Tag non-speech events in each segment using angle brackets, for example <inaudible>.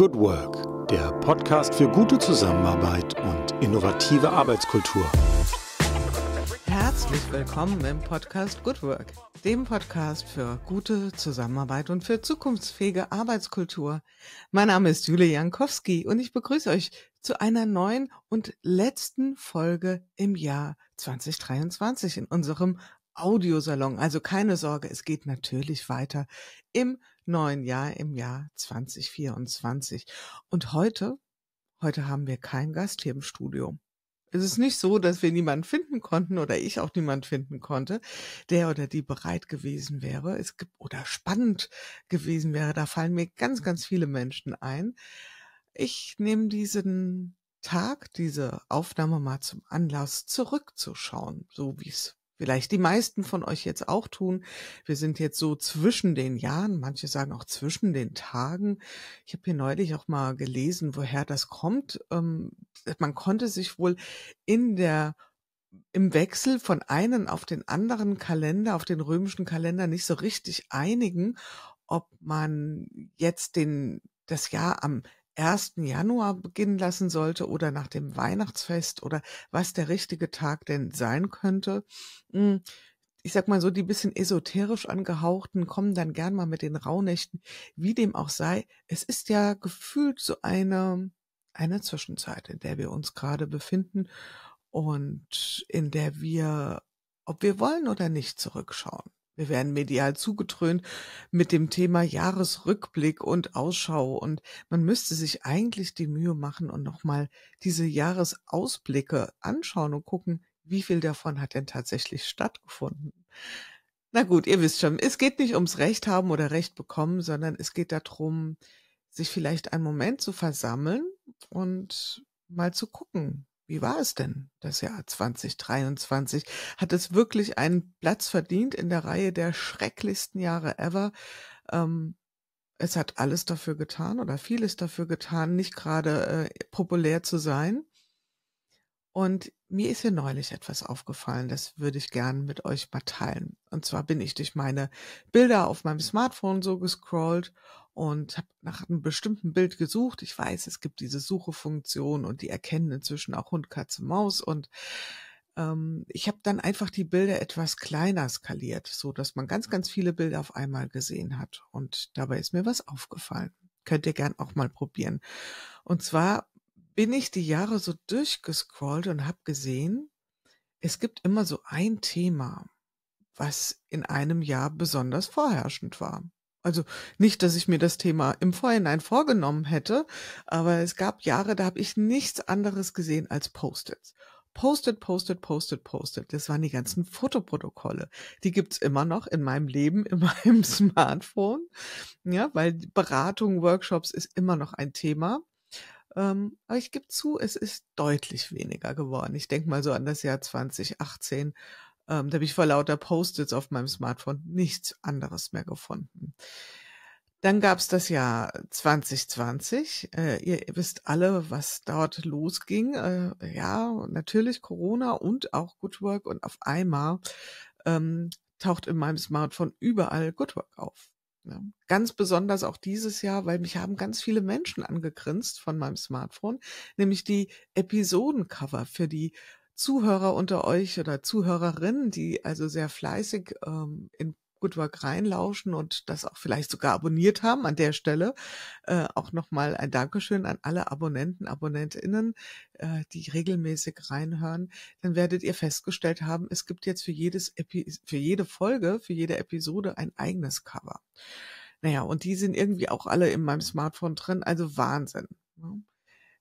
Good Work, der Podcast für gute Zusammenarbeit und innovative Arbeitskultur. Herzlich willkommen im Podcast Good Work, dem Podcast für gute Zusammenarbeit und für zukunftsfähige Arbeitskultur. Mein Name ist Jule Jankowski und ich begrüße euch zu einer neuen und letzten Folge im Jahr 2023 in unserem Audiosalon. Also keine Sorge, es geht natürlich weiter im neuen Jahr im Jahr 2024. Und heute, heute haben wir keinen Gast hier im Studio. Es ist nicht so, dass wir niemanden finden konnten oder ich auch niemand finden konnte, der oder die bereit gewesen wäre. Es gibt oder spannend gewesen wäre. Da fallen mir ganz, ganz viele Menschen ein. Ich nehme diesen Tag, diese Aufnahme mal zum Anlass zurückzuschauen, so wie es vielleicht die meisten von euch jetzt auch tun. Wir sind jetzt so zwischen den Jahren, manche sagen auch zwischen den Tagen. Ich habe hier neulich auch mal gelesen, woher das kommt. Ähm, man konnte sich wohl in der im Wechsel von einem auf den anderen Kalender, auf den römischen Kalender nicht so richtig einigen, ob man jetzt den das Jahr am 1. Januar beginnen lassen sollte oder nach dem Weihnachtsfest oder was der richtige Tag denn sein könnte. Hm, ich sag mal so, die bisschen esoterisch angehauchten kommen dann gern mal mit den Rauhnächten, wie dem auch sei. Es ist ja gefühlt so eine, eine Zwischenzeit, in der wir uns gerade befinden und in der wir, ob wir wollen oder nicht, zurückschauen wir werden medial zugetrönt mit dem Thema Jahresrückblick und Ausschau. Und man müsste sich eigentlich die Mühe machen und nochmal diese Jahresausblicke anschauen und gucken, wie viel davon hat denn tatsächlich stattgefunden. Na gut, ihr wisst schon, es geht nicht ums Recht haben oder Recht bekommen, sondern es geht darum, sich vielleicht einen Moment zu versammeln und mal zu gucken, wie war es denn das Jahr 2023? Hat es wirklich einen Platz verdient in der Reihe der schrecklichsten Jahre ever? Ähm, es hat alles dafür getan oder vieles dafür getan, nicht gerade äh, populär zu sein. Und mir ist hier neulich etwas aufgefallen, das würde ich gern mit euch mal teilen. Und zwar bin ich durch meine Bilder auf meinem Smartphone so gescrollt und habe nach einem bestimmten Bild gesucht. Ich weiß, es gibt diese Suchefunktion und die erkennen inzwischen auch Hund, Katze, Maus und ähm, ich habe dann einfach die Bilder etwas kleiner skaliert, so dass man ganz, ganz viele Bilder auf einmal gesehen hat. Und dabei ist mir was aufgefallen. Könnt ihr gern auch mal probieren. Und zwar bin ich die Jahre so durchgescrollt und habe gesehen, es gibt immer so ein Thema, was in einem Jahr besonders vorherrschend war. Also nicht, dass ich mir das Thema im Vorhinein vorgenommen hätte, aber es gab Jahre, da habe ich nichts anderes gesehen als Post-its. Post-it, Post-it, Post-it, Post-it. Das waren die ganzen Fotoprotokolle. Die gibt's immer noch in meinem Leben, in <laughs> meinem Smartphone. Ja, weil Beratung, Workshops ist immer noch ein Thema. Ähm, aber ich gebe zu, es ist deutlich weniger geworden. Ich denke mal so an das Jahr 2018. Ähm, da habe ich vor lauter Post-its auf meinem Smartphone nichts anderes mehr gefunden. Dann gab es das Jahr 2020. Äh, ihr wisst alle, was dort losging. Äh, ja, natürlich Corona und auch Good Work. Und auf einmal ähm, taucht in meinem Smartphone überall Good Work auf. Ja, ne? ganz besonders auch dieses Jahr, weil mich haben ganz viele Menschen angegrinst von meinem Smartphone, nämlich die Episodencover für die Zuhörer unter euch oder Zuhörerinnen, die also sehr fleißig ähm, in Good Work reinlauschen und das auch vielleicht sogar abonniert haben an der Stelle. Äh, auch nochmal ein Dankeschön an alle Abonnenten, Abonnentinnen, äh, die regelmäßig reinhören. Dann werdet ihr festgestellt haben, es gibt jetzt für, jedes Epi für jede Folge, für jede Episode ein eigenes Cover. Naja, und die sind irgendwie auch alle in meinem Smartphone drin, also Wahnsinn. Ne?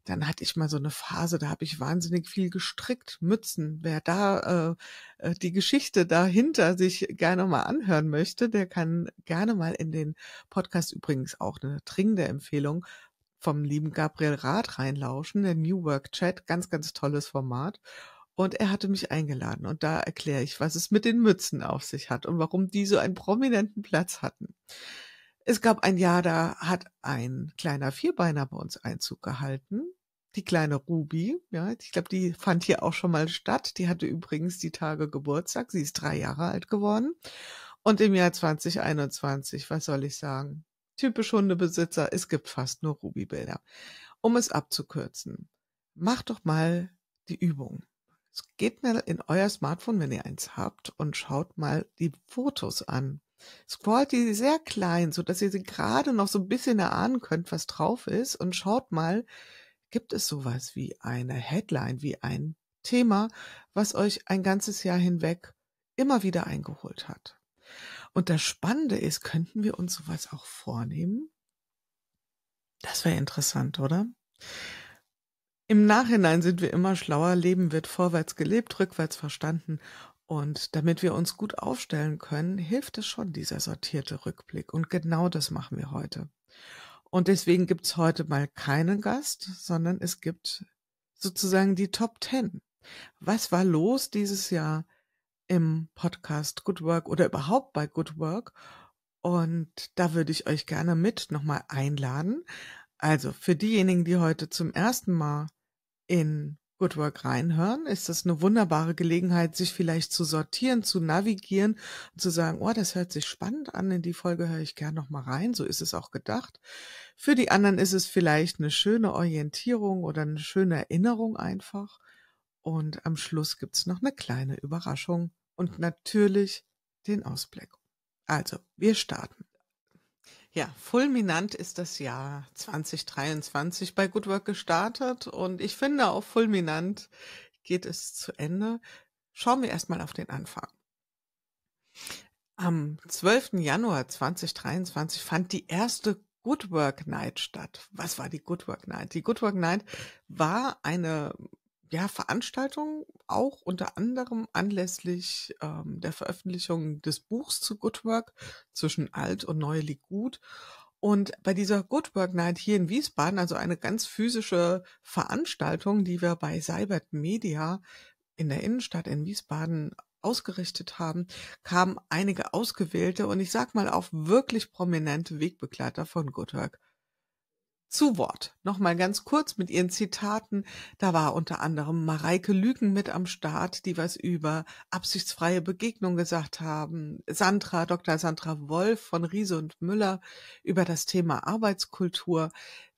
Dann hatte ich mal so eine Phase, da habe ich wahnsinnig viel gestrickt, Mützen. Wer da äh, äh, die Geschichte dahinter sich gerne mal anhören möchte, der kann gerne mal in den Podcast übrigens auch eine dringende Empfehlung vom lieben Gabriel Rath reinlauschen, der New Work Chat, ganz, ganz tolles Format. Und er hatte mich eingeladen und da erkläre ich, was es mit den Mützen auf sich hat und warum die so einen prominenten Platz hatten. Es gab ein Jahr, da hat ein kleiner Vierbeiner bei uns Einzug gehalten. Die kleine Ruby, ja, ich glaube, die fand hier auch schon mal statt. Die hatte übrigens die Tage Geburtstag. Sie ist drei Jahre alt geworden. Und im Jahr 2021, was soll ich sagen? Typisch Hundebesitzer, es gibt fast nur Ruby-Bilder. Um es abzukürzen, macht doch mal die Übung. Geht mal in euer Smartphone, wenn ihr eins habt, und schaut mal die Fotos an scrollt die sehr klein, so dass ihr sie gerade noch so ein bisschen erahnen könnt, was drauf ist und schaut mal, gibt es sowas wie eine Headline, wie ein Thema, was euch ein ganzes Jahr hinweg immer wieder eingeholt hat. Und das Spannende ist, könnten wir uns sowas auch vornehmen? Das wäre interessant, oder? Im Nachhinein sind wir immer schlauer, Leben wird vorwärts gelebt, rückwärts verstanden und damit wir uns gut aufstellen können, hilft es schon dieser sortierte Rückblick. Und genau das machen wir heute. Und deswegen gibt es heute mal keinen Gast, sondern es gibt sozusagen die Top 10. Was war los dieses Jahr im Podcast Good Work oder überhaupt bei Good Work? Und da würde ich euch gerne mit nochmal einladen. Also für diejenigen, die heute zum ersten Mal in Good Work reinhören, ist das eine wunderbare Gelegenheit, sich vielleicht zu sortieren, zu navigieren und zu sagen, oh, das hört sich spannend an, in die Folge höre ich gern nochmal rein, so ist es auch gedacht. Für die anderen ist es vielleicht eine schöne Orientierung oder eine schöne Erinnerung einfach. Und am Schluss gibt es noch eine kleine Überraschung und natürlich den Ausblick. Also, wir starten. Ja, fulminant ist das Jahr 2023 bei Good Work gestartet und ich finde, auch fulminant geht es zu Ende. Schauen wir erstmal auf den Anfang. Am 12. Januar 2023 fand die erste Good Work Night statt. Was war die Good Work Night? Die Good Work Night war eine ja, Veranstaltung auch unter anderem anlässlich ähm, der Veröffentlichung des Buchs zu Good Work zwischen Alt und Neu liegt gut. Und bei dieser Good Work Night hier in Wiesbaden, also eine ganz physische Veranstaltung, die wir bei Seibert Media in der Innenstadt in Wiesbaden ausgerichtet haben, kamen einige ausgewählte und ich sag mal auch wirklich prominente Wegbegleiter von Good Work zu Wort. Nochmal ganz kurz mit ihren Zitaten. Da war unter anderem Mareike Lügen mit am Start, die was über absichtsfreie Begegnung gesagt haben. Sandra, Dr. Sandra Wolf von Riese und Müller über das Thema Arbeitskultur.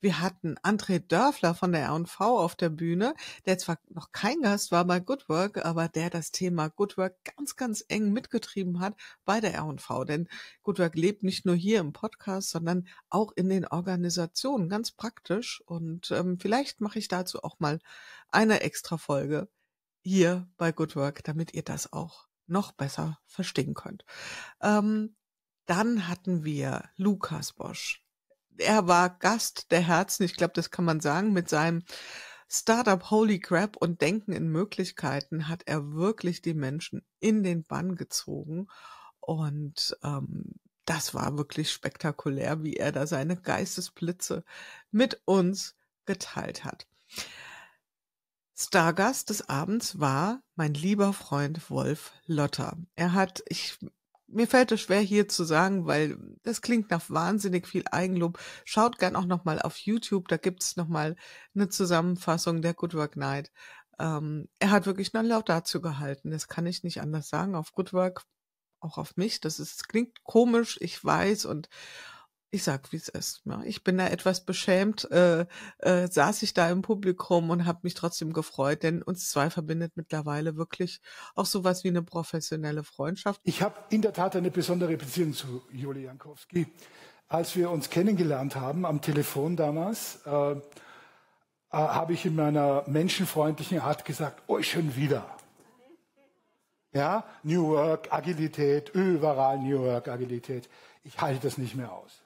Wir hatten André Dörfler von der R&V auf der Bühne, der zwar noch kein Gast war bei Good Work, aber der das Thema Good Work ganz, ganz eng mitgetrieben hat bei der R&V. Denn Good Work lebt nicht nur hier im Podcast, sondern auch in den Organisationen ganz praktisch. Und ähm, vielleicht mache ich dazu auch mal eine extra Folge hier bei Good Work, damit ihr das auch noch besser verstehen könnt. Ähm, dann hatten wir Lukas Bosch, er war Gast der Herzen, ich glaube, das kann man sagen, mit seinem Startup Holy Crap und Denken in Möglichkeiten hat er wirklich die Menschen in den Bann gezogen. Und ähm, das war wirklich spektakulär, wie er da seine Geistesblitze mit uns geteilt hat. Stargast des Abends war mein lieber Freund Wolf Lotter. Er hat, ich mir fällt es schwer hier zu sagen, weil das klingt nach wahnsinnig viel Eigenlob. Schaut gern auch nochmal auf YouTube, da gibt's es nochmal eine Zusammenfassung der Good Work Night. Ähm, er hat wirklich nur Laut dazu gehalten, das kann ich nicht anders sagen, auf Good Work, auch auf mich. Das ist, das klingt komisch, ich weiß und ich sag, wie es ist. Ja, ne? ich bin da etwas beschämt, äh, äh, saß ich da im Publikum und habe mich trotzdem gefreut, denn uns zwei verbindet mittlerweile wirklich auch sowas wie eine professionelle Freundschaft. Ich habe in der Tat eine besondere Beziehung zu Juli Jankowski. Als wir uns kennengelernt haben am Telefon damals, äh, äh habe ich in meiner menschenfreundlichen Art gesagt, euch oh, schon wieder. Ja, New Work, Agilität, überall New Work, Agilität. Ich halte das nicht mehr aus.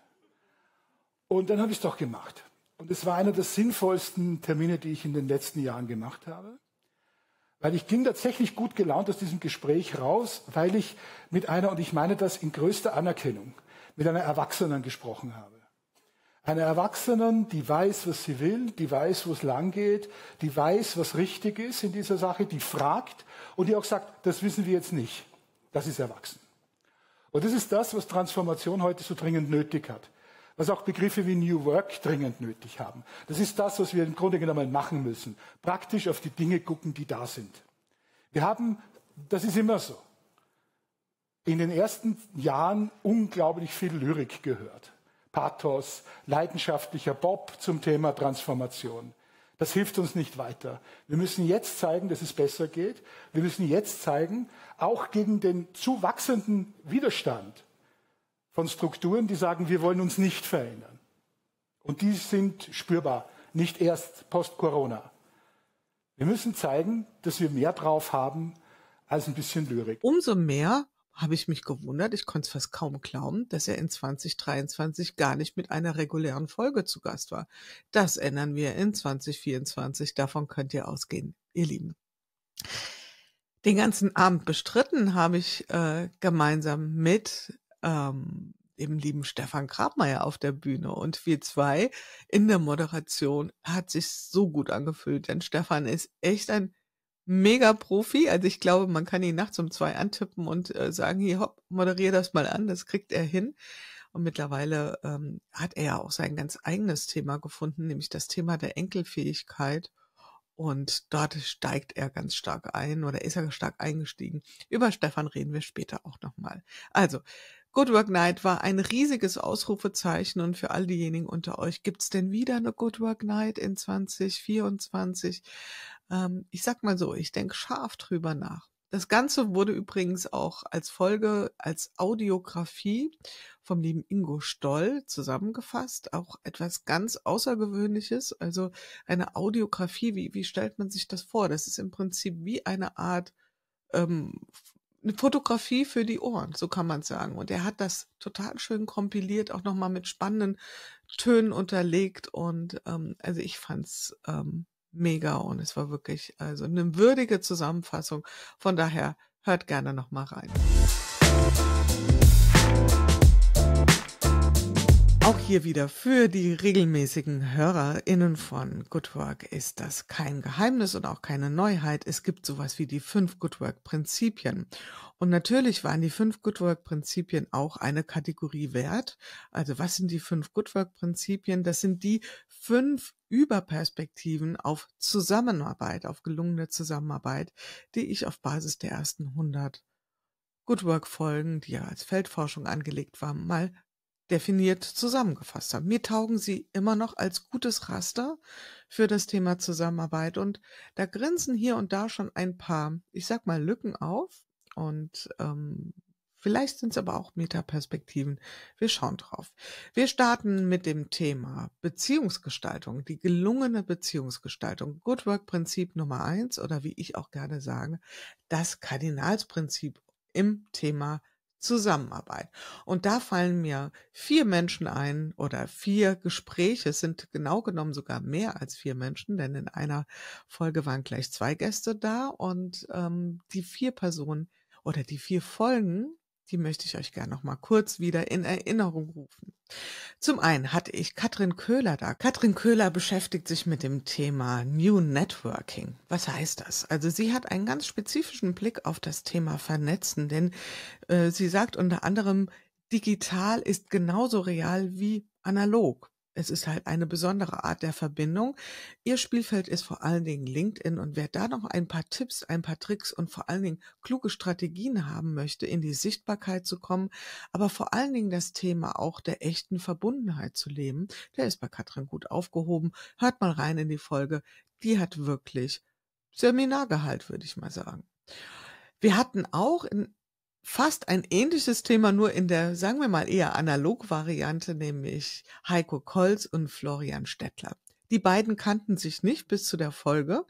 Und dann habe ich es doch gemacht. Und es war einer der sinnvollsten Termine, die ich in den letzten Jahren gemacht habe. Weil ich ging tatsächlich gut gelaunt aus diesem Gespräch raus, weil ich mit einer, und ich meine das in größter Anerkennung, mit einer Erwachsenen gesprochen habe. Einer Erwachsenen, die weiß, was sie will, die weiß, wo es lang geht, die weiß, was richtig ist in dieser Sache, die fragt und die auch sagt, das wissen wir jetzt nicht. Das ist erwachsen. Und das ist das, was Transformation heute so dringend nötig hat was auch Begriffe wie New Work dringend nötig haben. Das ist das, was wir im Grunde genommen machen müssen. Praktisch auf die Dinge gucken, die da sind. Wir haben, das ist immer so, in den ersten Jahren unglaublich viel Lyrik gehört. Pathos, leidenschaftlicher Bob zum Thema Transformation. Das hilft uns nicht weiter. Wir müssen jetzt zeigen, dass es besser geht. Wir müssen jetzt zeigen, auch gegen den zu wachsenden Widerstand von Strukturen, die sagen, wir wollen uns nicht verändern. Und die sind spürbar, nicht erst post-Corona. Wir müssen zeigen, dass wir mehr drauf haben als ein bisschen Lyrik. Umso mehr habe ich mich gewundert, ich konnte es fast kaum glauben, dass er in 2023 gar nicht mit einer regulären Folge zu Gast war. Das ändern wir in 2024, davon könnt ihr ausgehen, ihr Lieben. Den ganzen Abend bestritten habe ich äh, gemeinsam mit ähm, dem lieben Stefan Grabmeier auf der Bühne. Und wir zwei in der Moderation hat sich so gut angefühlt, denn Stefan ist echt ein mega Profi. Also ich glaube, man kann ihn nachts um zwei antippen und äh, sagen, hier, hopp, moderier das mal an, das kriegt er hin. Und mittlerweile ähm, hat er ja auch sein ganz eigenes Thema gefunden, nämlich das Thema der Enkelfähigkeit. Und dort steigt er ganz stark ein oder ist er stark eingestiegen. Über Stefan reden wir später auch nochmal. Also, Good Work Night war ein riesiges Ausrufezeichen und für all diejenigen unter euch, gibt's denn wieder eine Good Work Night in 2024? Ähm, ich sag mal so, ich denke scharf drüber nach. Das Ganze wurde übrigens auch als Folge, als Audiografie vom lieben Ingo Stoll zusammengefasst. Auch etwas ganz Außergewöhnliches, also eine Audiografie. Wie, wie stellt man sich das vor? Das ist im Prinzip wie eine Art ähm, eine Fotografie für die Ohren, so kann man sagen. Und er hat das total schön kompiliert, auch nochmal mit spannenden Tönen unterlegt. Und ähm, also ich fand's ähm, mega und es war wirklich also eine würdige Zusammenfassung. Von daher hört gerne nochmal rein. Auch hier wieder für die regelmäßigen HörerInnen von Good Work ist das kein Geheimnis und auch keine Neuheit. Es gibt sowas wie die fünf Good Work Prinzipien. Und natürlich waren die fünf Good Work Prinzipien auch eine Kategorie wert. Also was sind die fünf Good Work Prinzipien? Das sind die fünf Überperspektiven auf Zusammenarbeit, auf gelungene Zusammenarbeit, die ich auf Basis der ersten 100 Good Work Folgen, die ja als Feldforschung angelegt waren, mal definiert zusammengefasst haben. Mir taugen sie immer noch als gutes Raster für das Thema Zusammenarbeit und da grinsen hier und da schon ein paar, ich sag mal, Lücken auf und ähm, vielleicht sind es aber auch Metaperspektiven. Wir schauen drauf. Wir starten mit dem Thema Beziehungsgestaltung, die gelungene Beziehungsgestaltung. Good Work Prinzip Nummer eins oder wie ich auch gerne sage, das Kardinalsprinzip im Thema Zusammenarbeit. Und da fallen mir vier Menschen ein oder vier Gespräche, es sind genau genommen sogar mehr als vier Menschen, denn in einer Folge waren gleich zwei Gäste da und ähm, die vier Personen oder die vier Folgen die möchte ich euch gerne noch mal kurz wieder in Erinnerung rufen. Zum einen hatte ich Katrin Köhler da. Katrin Köhler beschäftigt sich mit dem Thema New Networking. Was heißt das? Also sie hat einen ganz spezifischen Blick auf das Thema Vernetzen, denn äh, sie sagt unter anderem, digital ist genauso real wie analog. Es ist halt eine besondere Art der Verbindung. Ihr Spielfeld ist vor allen Dingen LinkedIn und wer da noch ein paar Tipps, ein paar Tricks und vor allen Dingen kluge Strategien haben möchte, in die Sichtbarkeit zu kommen, aber vor allen Dingen das Thema auch der echten Verbundenheit zu leben, der ist bei Katrin gut aufgehoben. Hört mal rein in die Folge. Die hat wirklich Seminargehalt, würde ich mal sagen. Wir hatten auch in fast ein ähnliches Thema, nur in der, sagen wir mal, eher analog Variante, nämlich Heiko Kolz und Florian Stettler. Die beiden kannten sich nicht bis zu der Folge.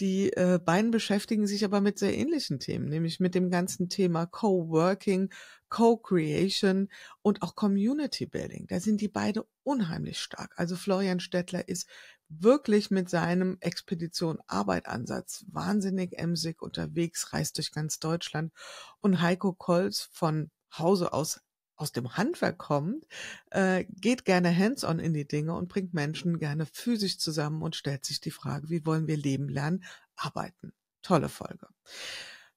Die äh, beiden beschäftigen sich aber mit sehr ähnlichen Themen, nämlich mit dem ganzen Thema Coworking, Co-Creation und auch Community Building. Da sind die beide unheimlich stark. Also Florian Stettler ist wirklich mit seinem Expedition Arbeit Ansatz wahnsinnig emsig unterwegs, reist durch ganz Deutschland und Heiko Kolz von Hause aus aus dem Handwerk kommt, äh, geht gerne hands-on in die Dinge und bringt Menschen gerne physisch zusammen und stellt sich die Frage, wie wollen wir leben, lernen, arbeiten. Tolle Folge.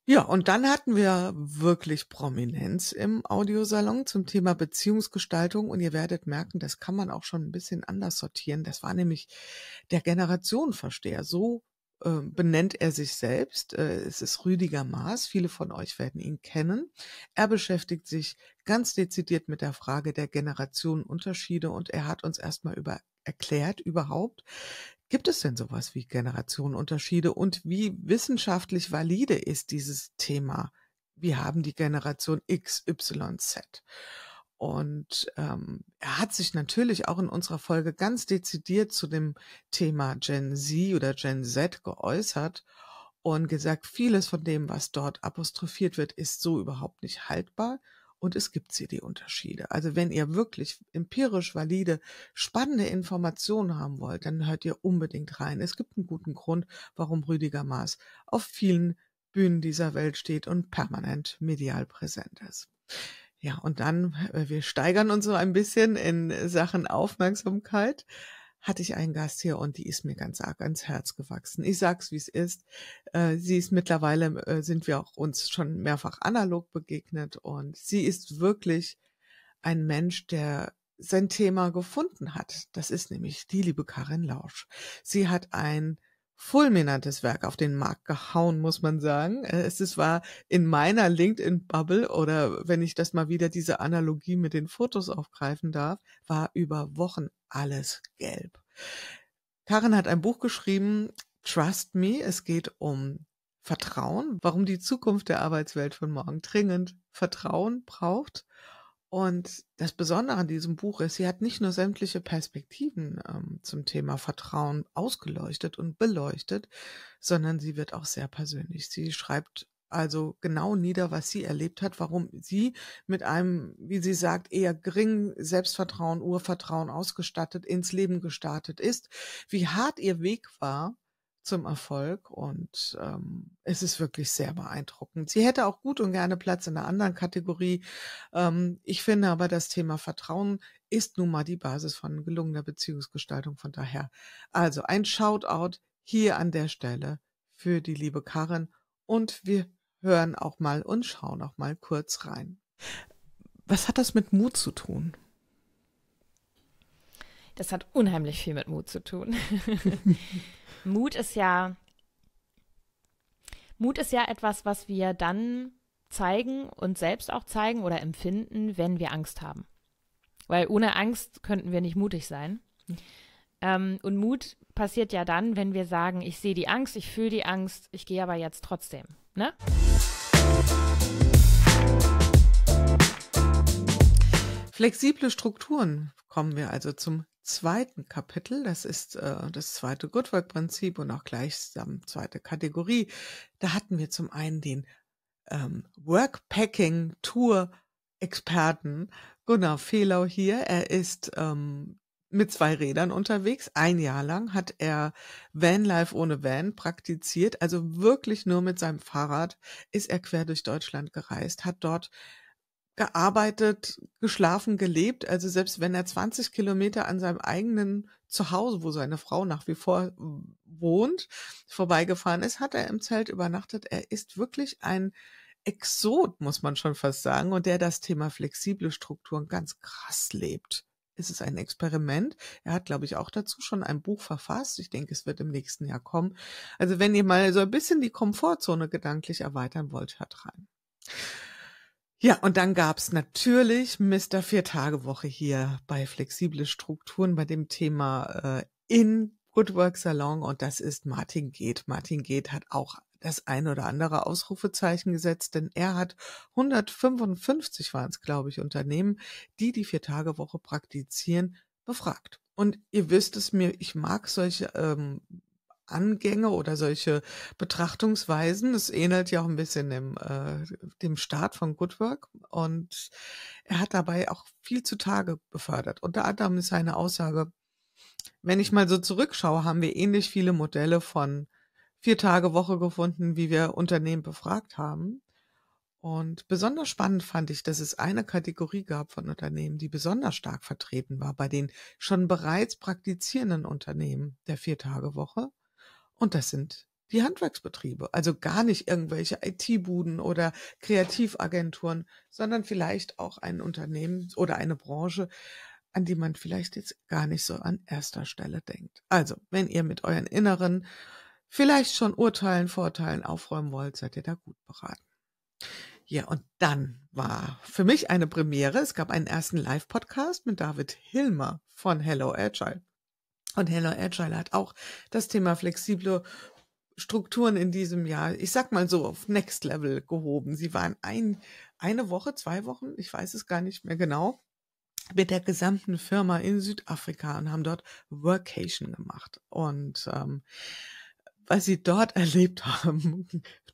Ja, und dann hatten wir wirklich Prominenz im Audiosalon zum Thema Beziehungsgestaltung und ihr werdet merken, das kann man auch schon ein bisschen anders sortieren. Das war nämlich der Generationenversteher. So äh, benennt er sich selbst. Äh, es ist Rüdiger Maas, viele von euch werden ihn kennen. Er beschäftigt sich ganz dezidiert mit der Frage der Generationenunterschiede und er hat uns erstmal über erklärt überhaupt, gibt es denn sowas wie Generationenunterschiede und wie wissenschaftlich valide ist dieses Thema? Wir haben die Generation X, Y, Z? Und ähm, er hat sich natürlich auch in unserer Folge ganz dezidiert zu dem Thema Gen Z oder Gen Z geäußert und gesagt, vieles von dem, was dort apostrophiert wird, ist so überhaupt nicht haltbar. Und es gibt sie die Unterschiede. Also wenn ihr wirklich empirisch valide, spannende Informationen haben wollt, dann hört ihr unbedingt rein. Es gibt einen guten Grund, warum Rüdiger Maas auf vielen Bühnen dieser Welt steht und permanent medial präsent ist. Ja, und dann, äh, wir steigern uns so ein bisschen in Sachen Aufmerksamkeit. Hatte ich einen Gast hier und die ist mir ganz arg ans Herz gewachsen. Ich sag's, wie es ist. Äh, sie ist mittlerweile, äh, sind wir auch uns schon mehrfach analog begegnet und sie ist wirklich ein Mensch, der sein Thema gefunden hat. Das ist nämlich die liebe Karin Lausch. Sie hat ein fulminantes Werk auf den Markt gehauen, muss man sagen. Äh, es ist, war in meiner LinkedIn-Bubble oder wenn ich das mal wieder diese Analogie mit den Fotos aufgreifen darf, war über Wochen alles gelb. Karin hat ein Buch geschrieben, Trust Me. Es geht um Vertrauen, warum die Zukunft der Arbeitswelt von morgen dringend Vertrauen braucht. Und das Besondere an diesem Buch ist, sie hat nicht nur sämtliche Perspektiven ähm, zum Thema Vertrauen ausgeleuchtet und beleuchtet, sondern sie wird auch sehr persönlich. Sie schreibt also genau nieder, was sie erlebt hat, warum sie mit einem, wie sie sagt, eher geringen Selbstvertrauen, Urvertrauen ausgestattet ins Leben gestartet ist, wie hart ihr Weg war, zum Erfolg und ähm, es ist wirklich sehr beeindruckend. Sie hätte auch gut und gerne Platz in einer anderen Kategorie. Ähm, ich finde aber, das Thema Vertrauen ist nun mal die Basis von gelungener Beziehungsgestaltung. Von daher, also ein Shoutout hier an der Stelle für die liebe Karin und wir hören auch mal und schauen auch mal kurz rein. Was hat das mit Mut zu tun? Das hat unheimlich viel mit Mut zu tun. <laughs> Mut ist ja, Mut ist ja etwas, was wir dann zeigen und selbst auch zeigen oder empfinden, wenn wir Angst haben. Weil ohne Angst könnten wir nicht mutig sein. Ähm, und Mut passiert ja dann, wenn wir sagen, ich sehe die Angst, ich fühle die Angst, ich gehe aber jetzt trotzdem. Ne? Flexible Strukturen kommen wir also zum zweiten Kapitel, das ist äh, das zweite Good Work Prinzip und auch gleichsam zweite Kategorie, da hatten wir zum einen den ähm, Workpacking Tour Experten Gunnar Fehlau hier. Er ist ähm, mit zwei Rädern unterwegs. Ein Jahr lang hat er Vanlife ohne Van praktiziert, also wirklich nur mit seinem Fahrrad ist er quer durch Deutschland gereist, hat dort gearbeitet, geschlafen, gelebt. Also selbst wenn er 20 Kilometer an seinem eigenen Zuhause, wo seine Frau nach wie vor wohnt, vorbeigefahren ist, hat er im Zelt übernachtet. Er ist wirklich ein Exot, muss man schon fast sagen, und der das Thema flexible Strukturen ganz krass lebt. Es ist ein Experiment. Er hat, glaube ich, auch dazu schon ein Buch verfasst. Ich denke, es wird im nächsten Jahr kommen. Also wenn ihr mal so ein bisschen die Komfortzone gedanklich erweitern wollt, hört rein. Ja, und dann gab's natürlich Mr. Vier-Tage-Woche hier bei Flexible Strukturen bei dem Thema äh, in Good Work Salon und das ist Martin Geht. Martin Geht hat auch das ein oder andere Ausrufezeichen gesetzt, denn er hat 155 waren es, glaube ich, Unternehmen, die die Vier-Tage-Woche praktizieren, befragt. Und ihr wisst es mir, ich mag solche ähm, Angänge oder solche Betrachtungsweisen. Es ähnelt ja auch ein bisschen dem, äh, dem Start von Good Work und er hat dabei auch viel zutage befördert. Unter anderem ist seine Aussage, wenn ich mal so zurückschaue, haben wir ähnlich viele Modelle von vier Tage Woche gefunden, wie wir Unternehmen befragt haben. Und besonders spannend fand ich, dass es eine Kategorie gab von Unternehmen, die besonders stark vertreten war bei den schon bereits praktizierenden Unternehmen der Vier-Tage-Woche. Und das sind die Handwerksbetriebe. Also gar nicht irgendwelche IT-Buden oder Kreativagenturen, sondern vielleicht auch ein Unternehmen oder eine Branche, an die man vielleicht jetzt gar nicht so an erster Stelle denkt. Also, wenn ihr mit euren inneren vielleicht schon Urteilen, Vorteilen aufräumen wollt, seid ihr da gut beraten. Ja, und dann war für mich eine Premiere. Es gab einen ersten Live-Podcast mit David Hilmer von Hello Agile. Und Hello Agile hat auch das Thema flexible Strukturen in diesem Jahr, ich sag mal so, auf Next Level gehoben. Sie waren ein, eine Woche, zwei Wochen, ich weiß es gar nicht mehr genau, mit der gesamten Firma in Südafrika und haben dort Workation gemacht. Und ähm, was sie dort <laughs> erlebt haben.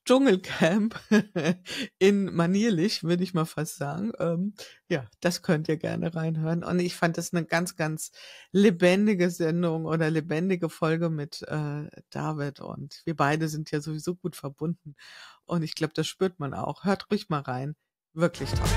Dschungelcamp <laughs> in manierlich, würde ich mal fast sagen. Ähm, ja, das könnt ihr gerne reinhören. Und ich fand das eine ganz, ganz lebendige Sendung oder lebendige Folge mit äh, David. Und wir beide sind ja sowieso gut verbunden. Und ich glaube, das spürt man auch. Hört ruhig mal rein. Wirklich toll.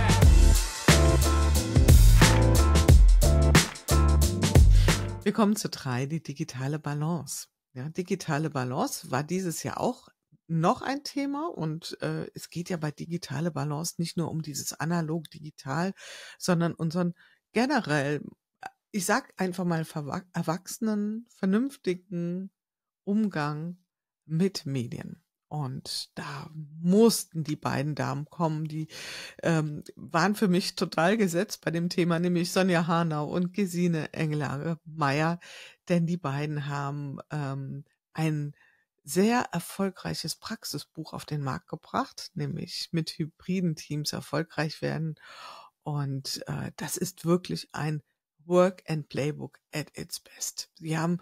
Wir kommen zu drei, die digitale Balance. Ja, digitale Balance war dieses Jahr auch noch ein Thema und äh, es geht ja bei digitale Balance nicht nur um dieses analog-digital, sondern unseren generell, ich sag einfach mal erwachsenen, vernünftigen Umgang mit Medien. Und da mussten die beiden Damen kommen, die ähm, waren für mich total gesetzt bei dem Thema, nämlich Sonja Hanau und Gesine Engelage meyer denn die beiden haben ähm, ein sehr erfolgreiches Praxisbuch auf den Markt gebracht, nämlich mit hybriden Teams erfolgreich werden. Und äh, das ist wirklich ein Work and Playbook at its best. Sie haben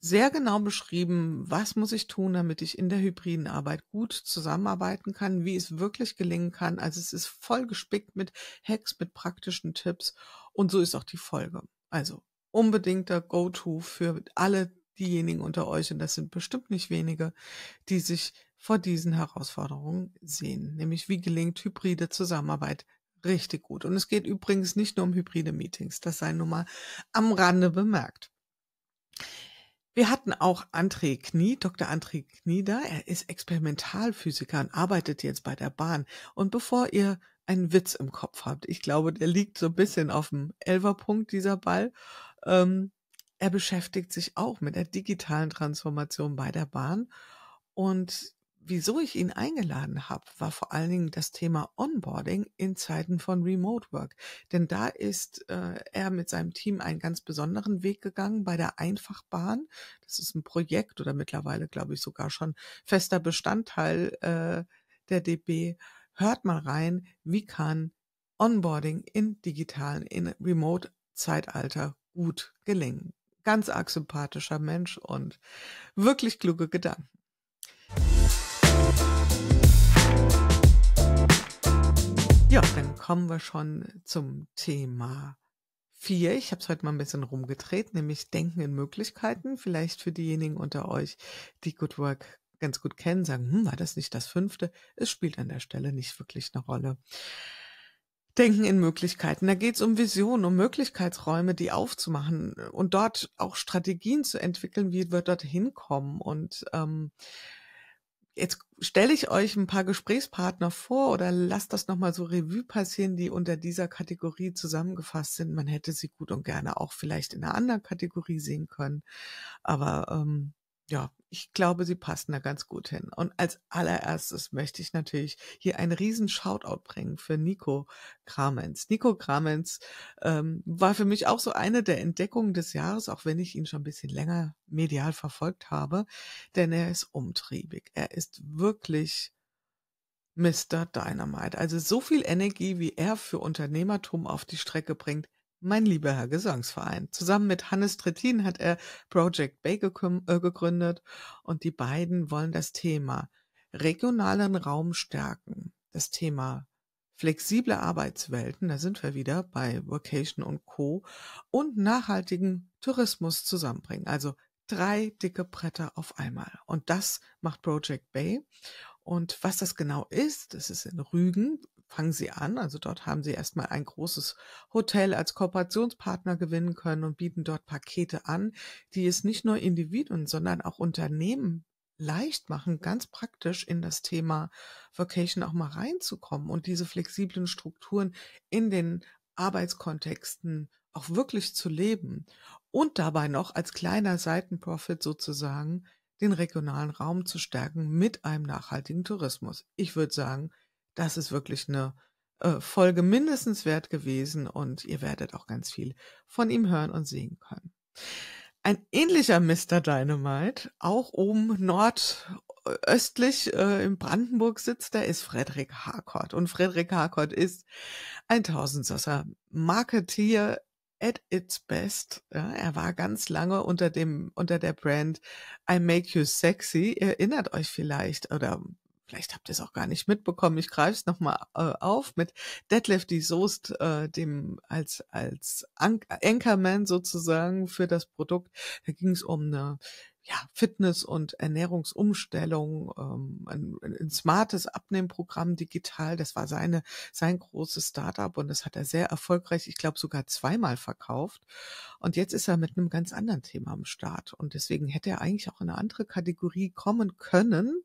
sehr genau beschrieben, was muss ich tun, damit ich in der hybriden Arbeit gut zusammenarbeiten kann, wie es wirklich gelingen kann. Also es ist voll gespickt mit Hacks, mit praktischen Tipps und so ist auch die Folge. Also unbedingter Go-To für alle diejenigen unter euch, und das sind bestimmt nicht wenige, die sich vor diesen Herausforderungen sehen. Nämlich, wie gelingt hybride Zusammenarbeit richtig gut? Und es geht übrigens nicht nur um hybride Meetings, das sei nun mal am Rande bemerkt. Wir hatten auch André Knie, Dr. André Knie da. Er ist Experimentalphysiker und arbeitet jetzt bei der Bahn. Und bevor ihr einen Witz im Kopf habt, ich glaube, der liegt so ein bisschen auf dem Elverpunkt, dieser Ball, ähm, er beschäftigt sich auch mit der digitalen Transformation bei der Bahn. Und wieso ich ihn eingeladen habe, war vor allen Dingen das Thema Onboarding in Zeiten von Remote Work. Denn da ist äh, er mit seinem Team einen ganz besonderen Weg gegangen bei der Einfachbahn. Das ist ein Projekt oder mittlerweile, glaube ich, sogar schon fester Bestandteil äh, der DB. Hört mal rein, wie kann Onboarding in digitalen, in Remote Zeitalter gut gelingen. Ganz arg sympathischer Mensch und wirklich kluge Gedanken. Ja, dann kommen wir schon zum Thema 4. Ich habe es heute mal ein bisschen rumgedreht, nämlich Denken in Möglichkeiten. Vielleicht für diejenigen unter euch, die Good Work ganz gut kennen, sagen, hm, war das nicht das fünfte? Es spielt an der Stelle nicht wirklich eine Rolle. Denken in Möglichkeiten. Da geht es um Visionen, um Möglichkeitsräume, die aufzumachen und dort auch Strategien zu entwickeln, wie wir dort hinkommen. Und ähm, jetzt stelle ich euch ein paar Gesprächspartner vor oder lasst das nochmal so Revue passieren, die unter dieser Kategorie zusammengefasst sind. Man hätte sie gut und gerne auch vielleicht in einer anderen Kategorie sehen können. Aber ähm, ja, ich glaube, sie passen da ganz gut hin. Und als allererstes möchte ich natürlich hier einen riesen Shoutout bringen für Nico Kramens. Nico Kramens ähm, war für mich auch so eine der Entdeckungen des Jahres, auch wenn ich ihn schon ein bisschen länger medial verfolgt habe, denn er ist umtriebig. Er ist wirklich Mr. Dynamite. Also so viel Energie, wie er für Unternehmertum auf die Strecke bringt, mein lieber Herr Gesangsverein. Zusammen mit Hannes Trittin hat er Project Bay äh, gegründet und die beiden wollen das Thema regionalen Raum stärken. Das Thema flexible Arbeitswelten, da sind wir wieder bei Vocation und Co. und nachhaltigen Tourismus zusammenbringen. Also drei dicke Bretter auf einmal. Und das macht Project Bay. Und was das genau ist, das ist in Rügen fangen sie an. Also dort haben sie erstmal ein großes Hotel als Kooperationspartner gewinnen können und bieten dort Pakete an, die es nicht nur Individuen, sondern auch Unternehmen leicht machen, ganz praktisch in das Thema Vacation auch mal reinzukommen und diese flexiblen Strukturen in den Arbeitskontexten auch wirklich zu leben und dabei noch als kleiner Seitenprofit sozusagen den regionalen Raum zu stärken mit einem nachhaltigen Tourismus. Ich würde sagen, das ist wirklich eine äh, Folge mindestens wert gewesen und ihr werdet auch ganz viel von ihm hören und sehen können. Ein ähnlicher Mr. Dynamite, auch oben nordöstlich äh, im Brandenburg sitzt, der ist Frederik Harcourt. Und Frederik Harcourt ist ein Tausendsasser, Marketeer at its best. Ja, er war ganz lange unter dem, unter der Brand I Make You Sexy. Erinnert euch vielleicht oder vielleicht habt ihr es auch gar nicht mitbekommen, ich greife es nochmal äh, auf, mit Detlef die Soest, äh, dem als, als An Anchorman sozusagen für das Produkt. Da ging es um eine ja, Fitness- und Ernährungsumstellung, ähm, ein, ein, smartes Abnehmprogramm digital. Das war seine, sein großes Startup und das hat er sehr erfolgreich, ich glaube, sogar zweimal verkauft. Und jetzt ist er mit einem ganz anderen Thema am Start. Und deswegen hätte er eigentlich auch in eine andere Kategorie kommen können.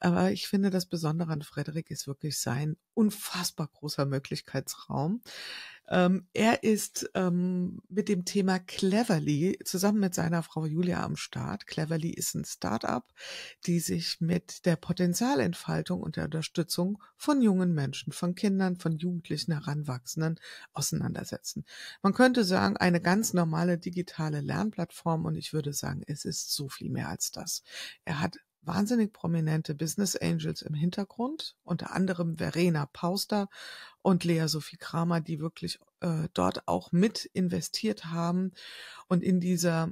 Aber ich finde, das Besondere an Frederik ist wirklich sein unfassbar großer Möglichkeitsraum. Ähm, er ist ähm, mit dem Thema Cleverly zusammen mit seiner Frau Julia am Start. Cleverly ist ein Start-up, die sich mit der Potenzialentfaltung und der Unterstützung von jungen Menschen, von Kindern, von Jugendlichen, Heranwachsenden auseinandersetzen. Man könnte sagen, eine ganz normale digitale Lernplattform und ich würde sagen, es ist so viel mehr als das. Er hat wahnsinnig prominente Business Angels im Hintergrund, unter anderem Verena Pauster und Lea Sophie Kramer, die wirklich äh, dort auch mit investiert haben und in dieser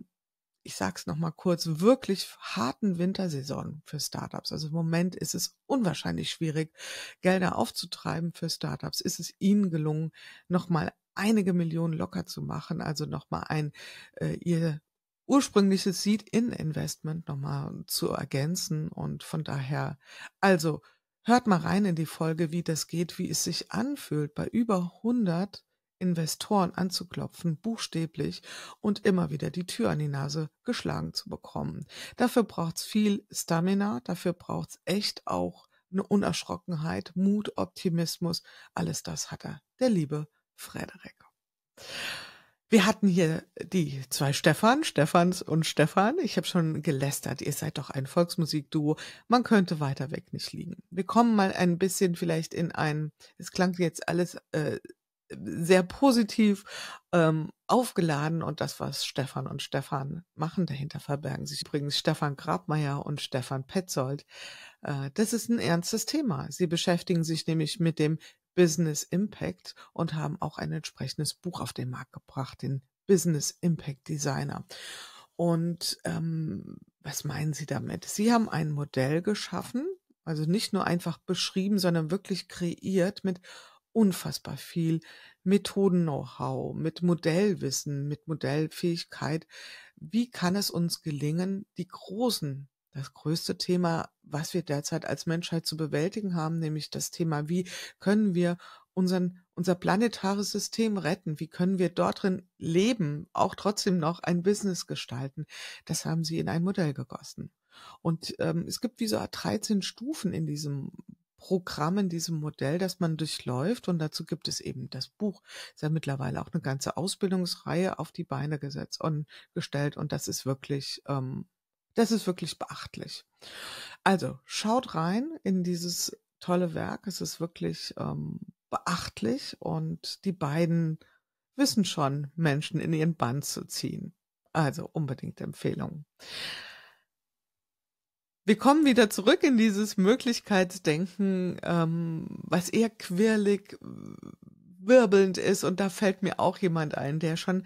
ich sag's noch mal kurz, wirklich harten Wintersaison für Startups. Also im Moment ist es unwahrscheinlich schwierig, Gelder aufzutreiben für Startups. Ist es ihnen gelungen, nochmal einige Millionen locker zu machen, also nochmal ein äh, ihr ursprüngliches Seed-in-Investment nochmal zu ergänzen. Und von daher, also hört mal rein in die Folge, wie das geht, wie es sich anfühlt, bei über 100 Investoren anzuklopfen, buchstäblich, und immer wieder die Tür an die Nase geschlagen zu bekommen. Dafür braucht es viel Stamina, dafür braucht es echt auch eine Unerschrockenheit, Mut, Optimismus. Alles das hat er, der liebe Frederik. Wir hatten hier die zwei Stefan, Stefans und Stefan. Ich habe schon gelästert, ihr seid doch ein Volksmusikduo. Man könnte weiter weg nicht liegen. Wir kommen mal ein bisschen vielleicht in ein, es klang jetzt alles äh, sehr positiv ähm, aufgeladen und das, was Stefan und Stefan machen, dahinter verbergen sich übrigens Stefan Grabmeier und Stefan Petzold. Äh, das ist ein ernstes Thema. Sie beschäftigen sich nämlich mit dem Business Impact und haben auch ein entsprechendes Buch auf den Markt gebracht, den Business Impact Designer. Und ähm, was meinen Sie damit? Sie haben ein Modell geschaffen, also nicht nur einfach beschrieben, sondern wirklich kreiert mit unfassbar viel Methoden-Know-how, mit Modellwissen, mit Modellfähigkeit. Wie kann es uns gelingen, die großen das größte Thema, was wir derzeit als Menschheit zu bewältigen haben, nämlich das Thema, wie können wir unseren, unser planetares System retten? Wie können wir dort drin leben, auch trotzdem noch ein Business gestalten? Das haben sie in ein Modell gegossen. Und ähm, es gibt wie so 13 Stufen in diesem Programm, in diesem Modell, das man durchläuft. Und dazu gibt es eben das Buch. Ist ja mittlerweile auch eine ganze Ausbildungsreihe auf die Beine gesetzt und gestellt. Und das ist wirklich ähm, das ist wirklich beachtlich. Also schaut rein in dieses tolle Werk. Es ist wirklich ähm, beachtlich und die beiden wissen schon, Menschen in ihren Bann zu ziehen. Also unbedingt Empfehlung. Wir kommen wieder zurück in dieses Möglichkeitsdenken, ähm, was eher quirlig, wirbelnd ist. Und da fällt mir auch jemand ein, der schon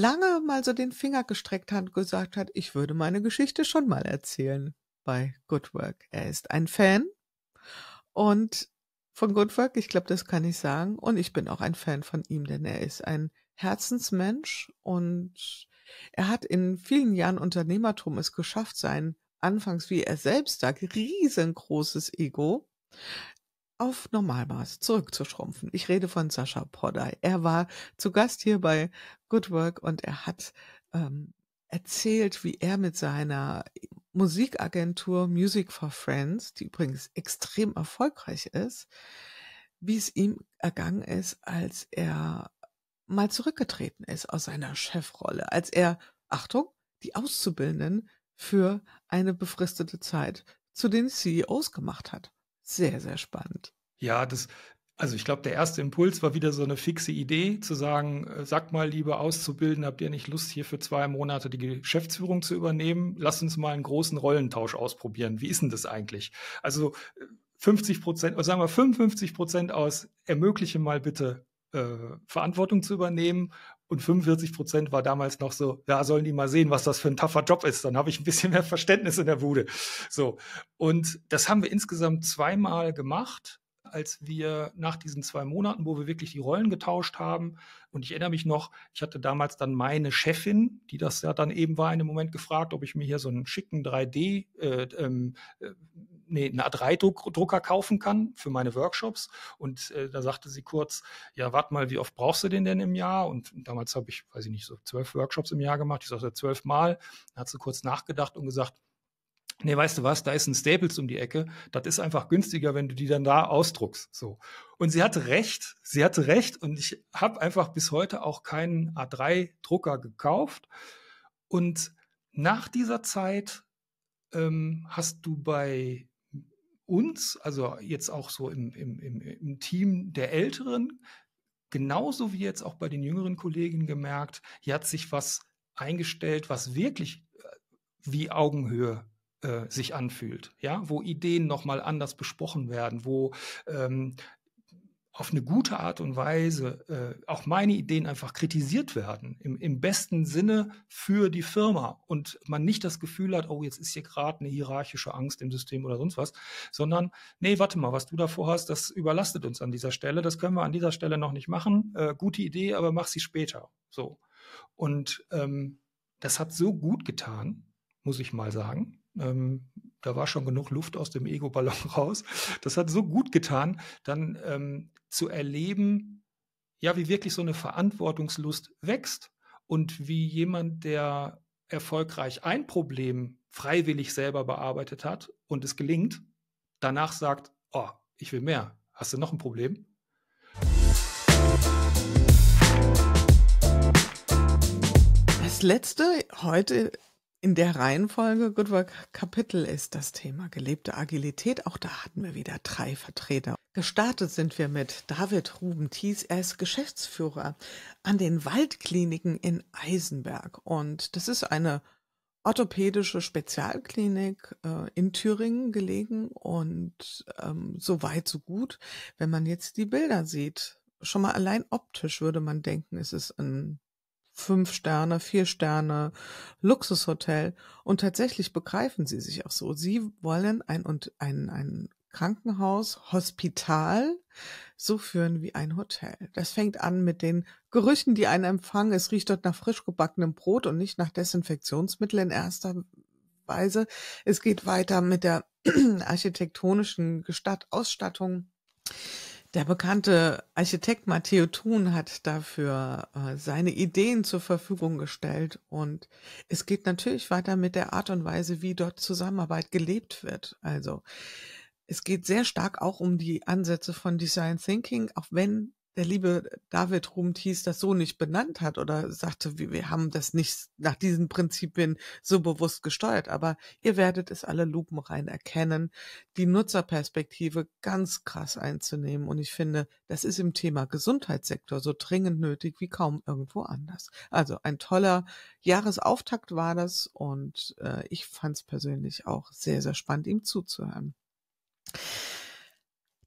lange mal so den Finger gestreckt hat und gesagt hat, ich würde meine Geschichte schon mal erzählen bei Good Work. Er ist ein Fan und von Good Work, ich glaube, das kann ich sagen. Und ich bin auch ein Fan von ihm, denn er ist ein Herzensmensch und er hat in vielen Jahren Unternehmertum es geschafft, sein anfangs wie er selbst sagt, riesengroßes Ego auf Normalmaß zurückzuschrumpfen. Ich rede von Sascha Podday. Er war zu Gast hier bei Good Work und er hat ähm, erzählt, wie er mit seiner Musikagentur Music for Friends, die übrigens extrem erfolgreich ist, wie es ihm ergangen ist, als er mal zurückgetreten ist aus seiner Chefrolle, als er, Achtung, die Auszubildenden für eine befristete Zeit zu den CEOs gemacht hat. Sehr, sehr spannend. Ja, das, also ich glaube, der erste Impuls war wieder so eine fixe Idee, zu sagen, äh, sag mal, liebe Auszubilden, habt ihr nicht Lust, hier für zwei Monate die Geschäftsführung zu übernehmen? Lass uns mal einen großen Rollentausch ausprobieren. Wie ist denn das eigentlich? Also 50 äh, Prozent, oder sagen wir 55 Prozent aus, ermögliche mal bitte äh, Verantwortung zu übernehmen und 45 Prozent war damals noch so, ja, sollen die mal sehen, was das für ein taffer Job ist. Dann habe ich ein bisschen mehr Verständnis in der Bude. So. Und das haben wir insgesamt zweimal gemacht als wir nach diesen zwei Monaten, wo wir wirklich die Rollen getauscht haben, und ich erinnere mich noch, ich hatte damals dann meine Chefin, die das ja dann eben war, in dem Moment gefragt, ob ich mir hier so einen schicken 3D äh, ähm, äh, nee, einen A3-Drucker kaufen kann für meine Workshops. Und äh, da sagte sie kurz, ja, warte mal, wie oft brauchst du den denn im Jahr? Und damals habe ich, weiß ich nicht, so zwölf Workshops im Jahr gemacht. Ich sagte zwölf Mal. Dann hat sie kurz nachgedacht und gesagt, nee, weißt du was, da ist ein Staples um die Ecke. Das ist einfach günstiger, wenn du die dann da ausdruckst. So. Und sie hatte recht, sie hatte recht. Und ich habe einfach bis heute auch keinen A3-Drucker gekauft. Und nach dieser Zeit ähm, hast du bei uns, also jetzt auch so im, im, im, im Team der Älteren, genauso wie jetzt auch bei den jüngeren Kollegen gemerkt, hier hat sich was eingestellt, was wirklich äh, wie Augenhöhe äh, sich anfühlt, ja, wo Ideen nochmal anders besprochen werden, wo ähm, auf eine gute Art und Weise äh, auch meine Ideen einfach kritisiert werden, im, im besten Sinne für die Firma und man nicht das Gefühl hat, oh, jetzt ist hier gerade eine hierarchische Angst im System oder sonst was, sondern, nee, warte mal, was du davor hast, das überlastet uns an dieser Stelle, das können wir an dieser Stelle noch nicht machen, äh, gute Idee, aber mach sie später. So. Und ähm, das hat so gut getan, muss ich mal sagen. Ähm, da war schon genug Luft aus dem Ego-Ballon <laughs> raus. Das hat so gut getan, dann ähm, zu erleben, ja, wie wirklich so eine Verantwortungslust wächst und wie jemand, der erfolgreich ein Problem freiwillig selber bearbeitet hat und es gelingt, danach sagt, oh, ich will mehr. Hast du noch ein Problem? Das letzte heute in der Reihenfolge, Good Work Kapitel ist das Thema gelebte Agilität. Auch da hatten wir wieder drei Vertreter. Gestartet sind wir mit David Ruben Thies. Er ist Geschäftsführer an den Waldkliniken in Eisenberg. Und das ist eine orthopädische Spezialklinik äh, in Thüringen gelegen. Und ähm, so weit, so gut. Wenn man jetzt die Bilder sieht, schon mal allein optisch würde man denken, es ist ein fünf Sterne, vier Sterne, Luxushotel. Und tatsächlich begreifen sie sich auch so. Sie wollen ein, und ein, ein Krankenhaus, Hospital so führen wie ein Hotel. Das fängt an mit den Gerüchen, die einen empfangen. Es riecht dort nach frisch gebackenem Brot und nicht nach Desinfektionsmittel in erster Weise. Es geht weiter mit der <clears throat> architektonischen Gestatt Ausstattung. Der bekannte Architekt Matteo Thun hat dafür äh, seine Ideen zur Verfügung gestellt und es geht natürlich weiter mit der Art und Weise, wie dort Zusammenarbeit gelebt wird. Also es geht sehr stark auch um die Ansätze von Design Thinking, auch wenn der liebe David Rumties das so nicht benannt hat oder sagte, wir haben das nicht nach diesen Prinzipien so bewusst gesteuert. Aber ihr werdet es alle lupenrein erkennen, die Nutzerperspektive ganz krass einzunehmen. Und ich finde, das ist im Thema Gesundheitssektor so dringend nötig wie kaum irgendwo anders. Also ein toller Jahresauftakt war das und äh, ich fand es persönlich auch sehr, sehr spannend, ihm zuzuhören.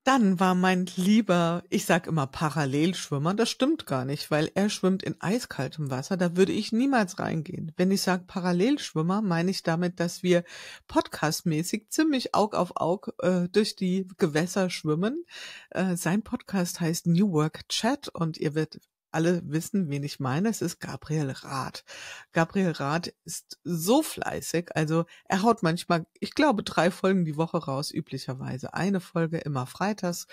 Dann war mein lieber, ich sag immer Parallelschwimmer, das stimmt gar nicht, weil er schwimmt in eiskaltem Wasser, da würde ich niemals reingehen. Wenn ich sage Parallelschwimmer, meine ich damit, dass wir podcastmäßig ziemlich Aug auf Aug äh, durch die Gewässer schwimmen. Äh, sein Podcast heißt New Work Chat und ihr werdet alle wissen, wen ich meine. Es ist Gabriel Rath. Gabriel Rath ist so fleißig. Also er haut manchmal, ich glaube, drei Folgen die Woche raus, üblicherweise. Eine Folge immer freitags.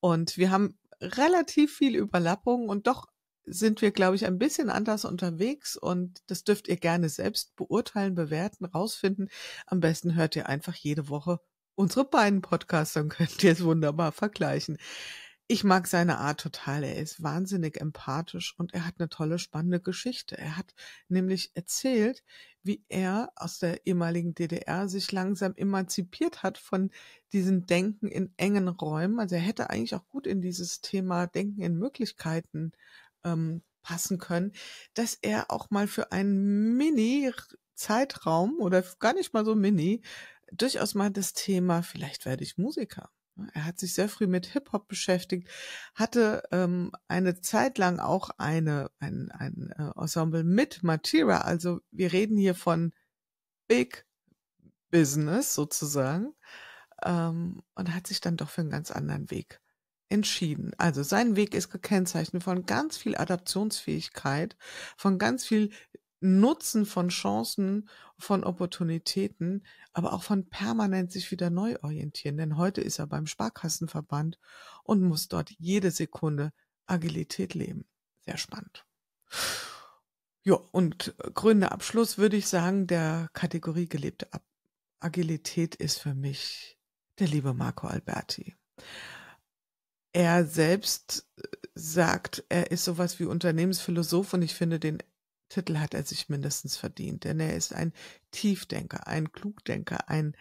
Und wir haben relativ viel Überlappung und doch sind wir, glaube ich, ein bisschen anders unterwegs und das dürft ihr gerne selbst beurteilen, bewerten, rausfinden. Am besten hört ihr einfach jede Woche unsere beiden Podcasts, dann könnt ihr es wunderbar vergleichen ich mag seine Art total. Er ist wahnsinnig empathisch und er hat eine tolle, spannende Geschichte. Er hat nämlich erzählt, wie er aus der ehemaligen DDR sich langsam emanzipiert hat von diesem Denken in engen Räumen. Also er hätte eigentlich auch gut in dieses Thema Denken in Möglichkeiten ähm, passen können, dass er auch mal für einen Mini-Zeitraum oder gar nicht mal so Mini durchaus mal das Thema, vielleicht werde ich Musiker er hat sich sehr früh mit Hip-Hop beschäftigt, hatte ähm, eine Zeit lang auch eine, ein, ein äh, Ensemble mit Matira. Also wir reden hier von Big Business sozusagen ähm, und hat sich dann doch für einen ganz anderen Weg entschieden. Also sein Weg ist gekennzeichnet von ganz viel Adaptionsfähigkeit, von ganz viel Nutzen von Chancen, von Opportunitäten, aber auch von permanent sich wieder neu orientieren. Denn heute ist er beim Sparkassenverband und muss dort jede Sekunde Agilität leben. Sehr spannend. Ja, und gründer Abschluss würde ich sagen, der Kategorie gelebte Agilität ist für mich der liebe Marco Alberti. Er selbst äh, sagt, er ist sowas wie Unternehmensphilosoph und ich finde den Titel hat er sich mindestens verdient, denn er ist ein Tiefdenker, ein Klugdenker, ein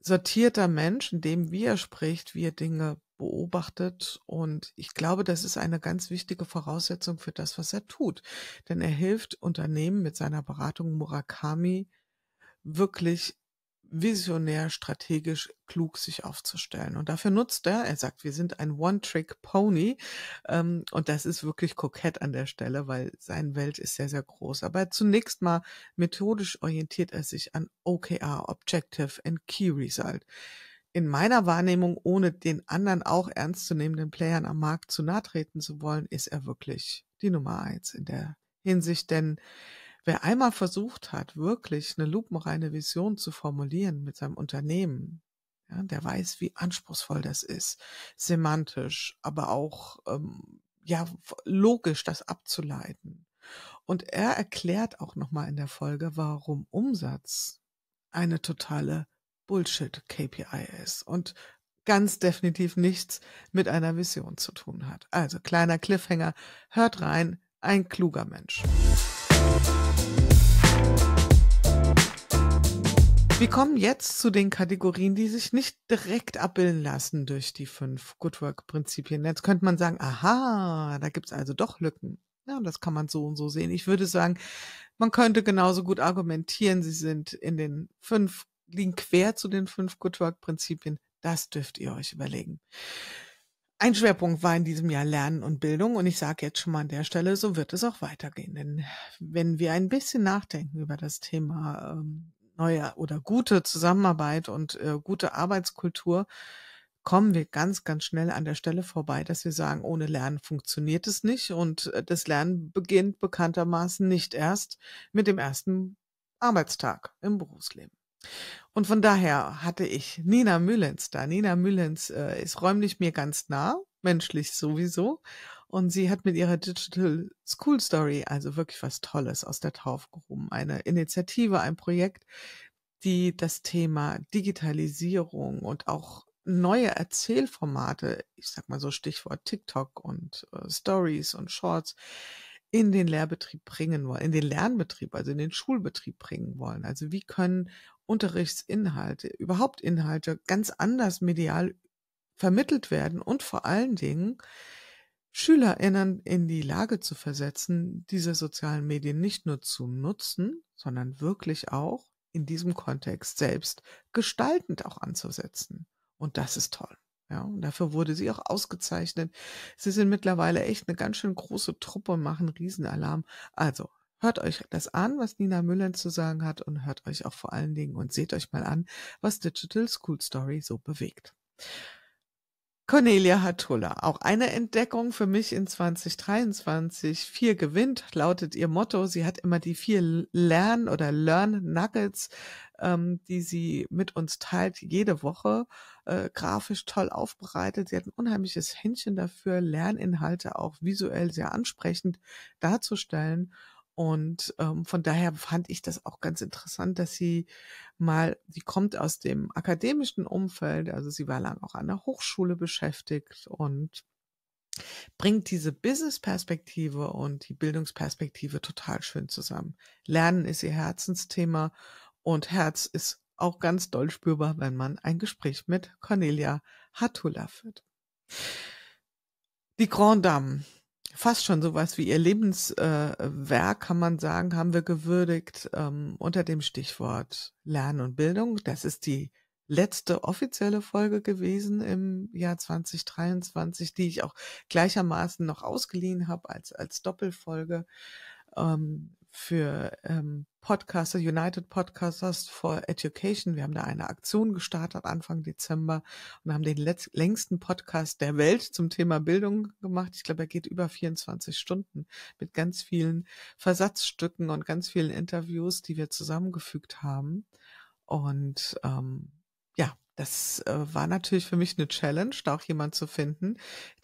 sortierter Mensch, in dem wie er spricht, wie er Dinge beobachtet. Und ich glaube, das ist eine ganz wichtige Voraussetzung für das, was er tut. Denn er hilft Unternehmen mit seiner Beratung Murakami wirklich visionär, strategisch, klug sich aufzustellen. Und dafür nutzt er, er sagt, wir sind ein One-Trick-Pony. Ähm, und das ist wirklich kokett an der Stelle, weil sein Welt ist sehr, sehr groß. Aber zunächst mal methodisch orientiert er sich an OKR, Objective and Key Result. In meiner Wahrnehmung, ohne den anderen auch ernst zu nehmenden Playern am Markt zu nahe treten zu wollen, ist er wirklich die Nummer eins in der Hinsicht, denn Wer einmal versucht hat, wirklich eine lupenreine Vision zu formulieren mit seinem Unternehmen, ja, der weiß, wie anspruchsvoll das ist, semantisch, aber auch ähm, ja logisch das abzuleiten. Und er erklärt auch noch mal in der Folge, warum Umsatz eine totale Bullshit KPI ist und ganz definitiv nichts mit einer Vision zu tun hat. Also kleiner Cliffhanger, hört rein, ein kluger Mensch. Wir kommen jetzt zu den Kategorien, die sich nicht direkt abbilden lassen durch die fünf Good Work-Prinzipien. Jetzt könnte man sagen, aha, da gibt's also doch Lücken. Ja, und das kann man so und so sehen. Ich würde sagen, man könnte genauso gut argumentieren, sie sind in den fünf, liegen quer zu den fünf Good Work-Prinzipien. Das dürft ihr euch überlegen. Ein Schwerpunkt war in diesem Jahr Lernen und Bildung und ich sage jetzt schon mal an der Stelle, so wird es auch weitergehen. Denn wenn wir ein bisschen nachdenken über das Thema ähm, neue oder gute Zusammenarbeit und äh, gute Arbeitskultur kommen wir ganz, ganz schnell an der Stelle vorbei, dass wir sagen, ohne Lernen funktioniert es nicht. Und äh, das Lernen beginnt bekanntermaßen nicht erst mit dem ersten Arbeitstag im Berufsleben. Und von daher hatte ich Nina Müllens da. Nina Müllens äh, ist räumlich mir ganz nah, menschlich sowieso. Und sie hat mit ihrer Digital School Story also wirklich was Tolles aus der Taufe gehoben. Eine Initiative, ein Projekt, die das Thema Digitalisierung und auch neue Erzählformate, ich sag mal so Stichwort TikTok und äh, Stories und Shorts, in den Lehrbetrieb bringen wollen, in den Lernbetrieb, also in den Schulbetrieb bringen wollen. Also wie können Unterrichtsinhalte, überhaupt Inhalte ganz anders medial vermittelt werden und vor allen Dingen SchülerInnen in die Lage zu versetzen, diese sozialen Medien nicht nur zu nutzen, sondern wirklich auch in diesem Kontext selbst gestaltend auch anzusetzen. Und das ist toll. Ja, und dafür wurde sie auch ausgezeichnet. Sie sind mittlerweile echt eine ganz schön große Truppe, machen Riesenalarm. Also, hört euch das an, was Nina Müller zu sagen hat und hört euch auch vor allen Dingen und seht euch mal an, was Digital School Story so bewegt. Cornelia Hattulla. Auch eine Entdeckung für mich in 2023. Vier gewinnt, lautet ihr Motto. Sie hat immer die vier Lern- oder Learn-Nuggets, ähm, die sie mit uns teilt, jede Woche. Äh, grafisch toll aufbereitet. Sie hat ein unheimliches Händchen dafür, Lerninhalte auch visuell sehr ansprechend darzustellen. Und ähm, von daher fand ich das auch ganz interessant, dass sie mal, sie kommt aus dem akademischen Umfeld, also sie war lang auch an der Hochschule beschäftigt und bringt diese Business-Perspektive und die Bildungsperspektive total schön zusammen. Lernen ist ihr Herzensthema und Herz ist auch ganz doll spürbar, wenn man ein Gespräch mit Cornelia Hatula führt. Die Grand Dame, fast schon sowas wie ihr Lebenswerk, äh, kann man sagen, haben wir gewürdigt ähm, unter dem Stichwort Lernen und Bildung. Das ist die letzte offizielle Folge gewesen im Jahr 2023, die ich auch gleichermaßen noch ausgeliehen habe als, als Doppelfolge ähm, für ähm, Podcaster, United Podcasters for Education. Wir haben da eine Aktion gestartet Anfang Dezember und haben den längsten Podcast der Welt zum Thema Bildung gemacht. Ich glaube, er geht über 24 Stunden mit ganz vielen Versatzstücken und ganz vielen Interviews, die wir zusammengefügt haben. Und ähm, ja, das äh, war natürlich für mich eine Challenge, da auch jemand zu finden,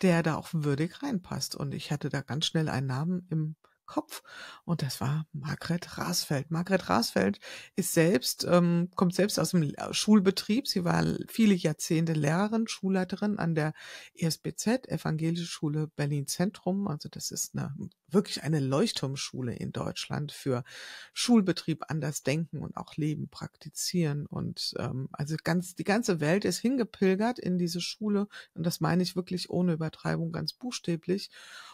der da auch würdig reinpasst. Und ich hatte da ganz schnell einen Namen im Kopf. Und das war Margret Rasfeld. Margret Rasfeld ist selbst, ähm, kommt selbst aus dem äh, Schulbetrieb. Sie war viele Jahrzehnte Lehrerin, Schulleiterin an der ESBZ, Evangelische Schule Berlin Zentrum. Also das ist eine wirklich eine Leuchtturmschule in Deutschland für Schulbetrieb, anders denken und auch leben, praktizieren. Und ähm, also ganz, die ganze Welt ist hingepilgert in diese Schule. Und das meine ich wirklich ohne Übertreibung ganz buchstäblich,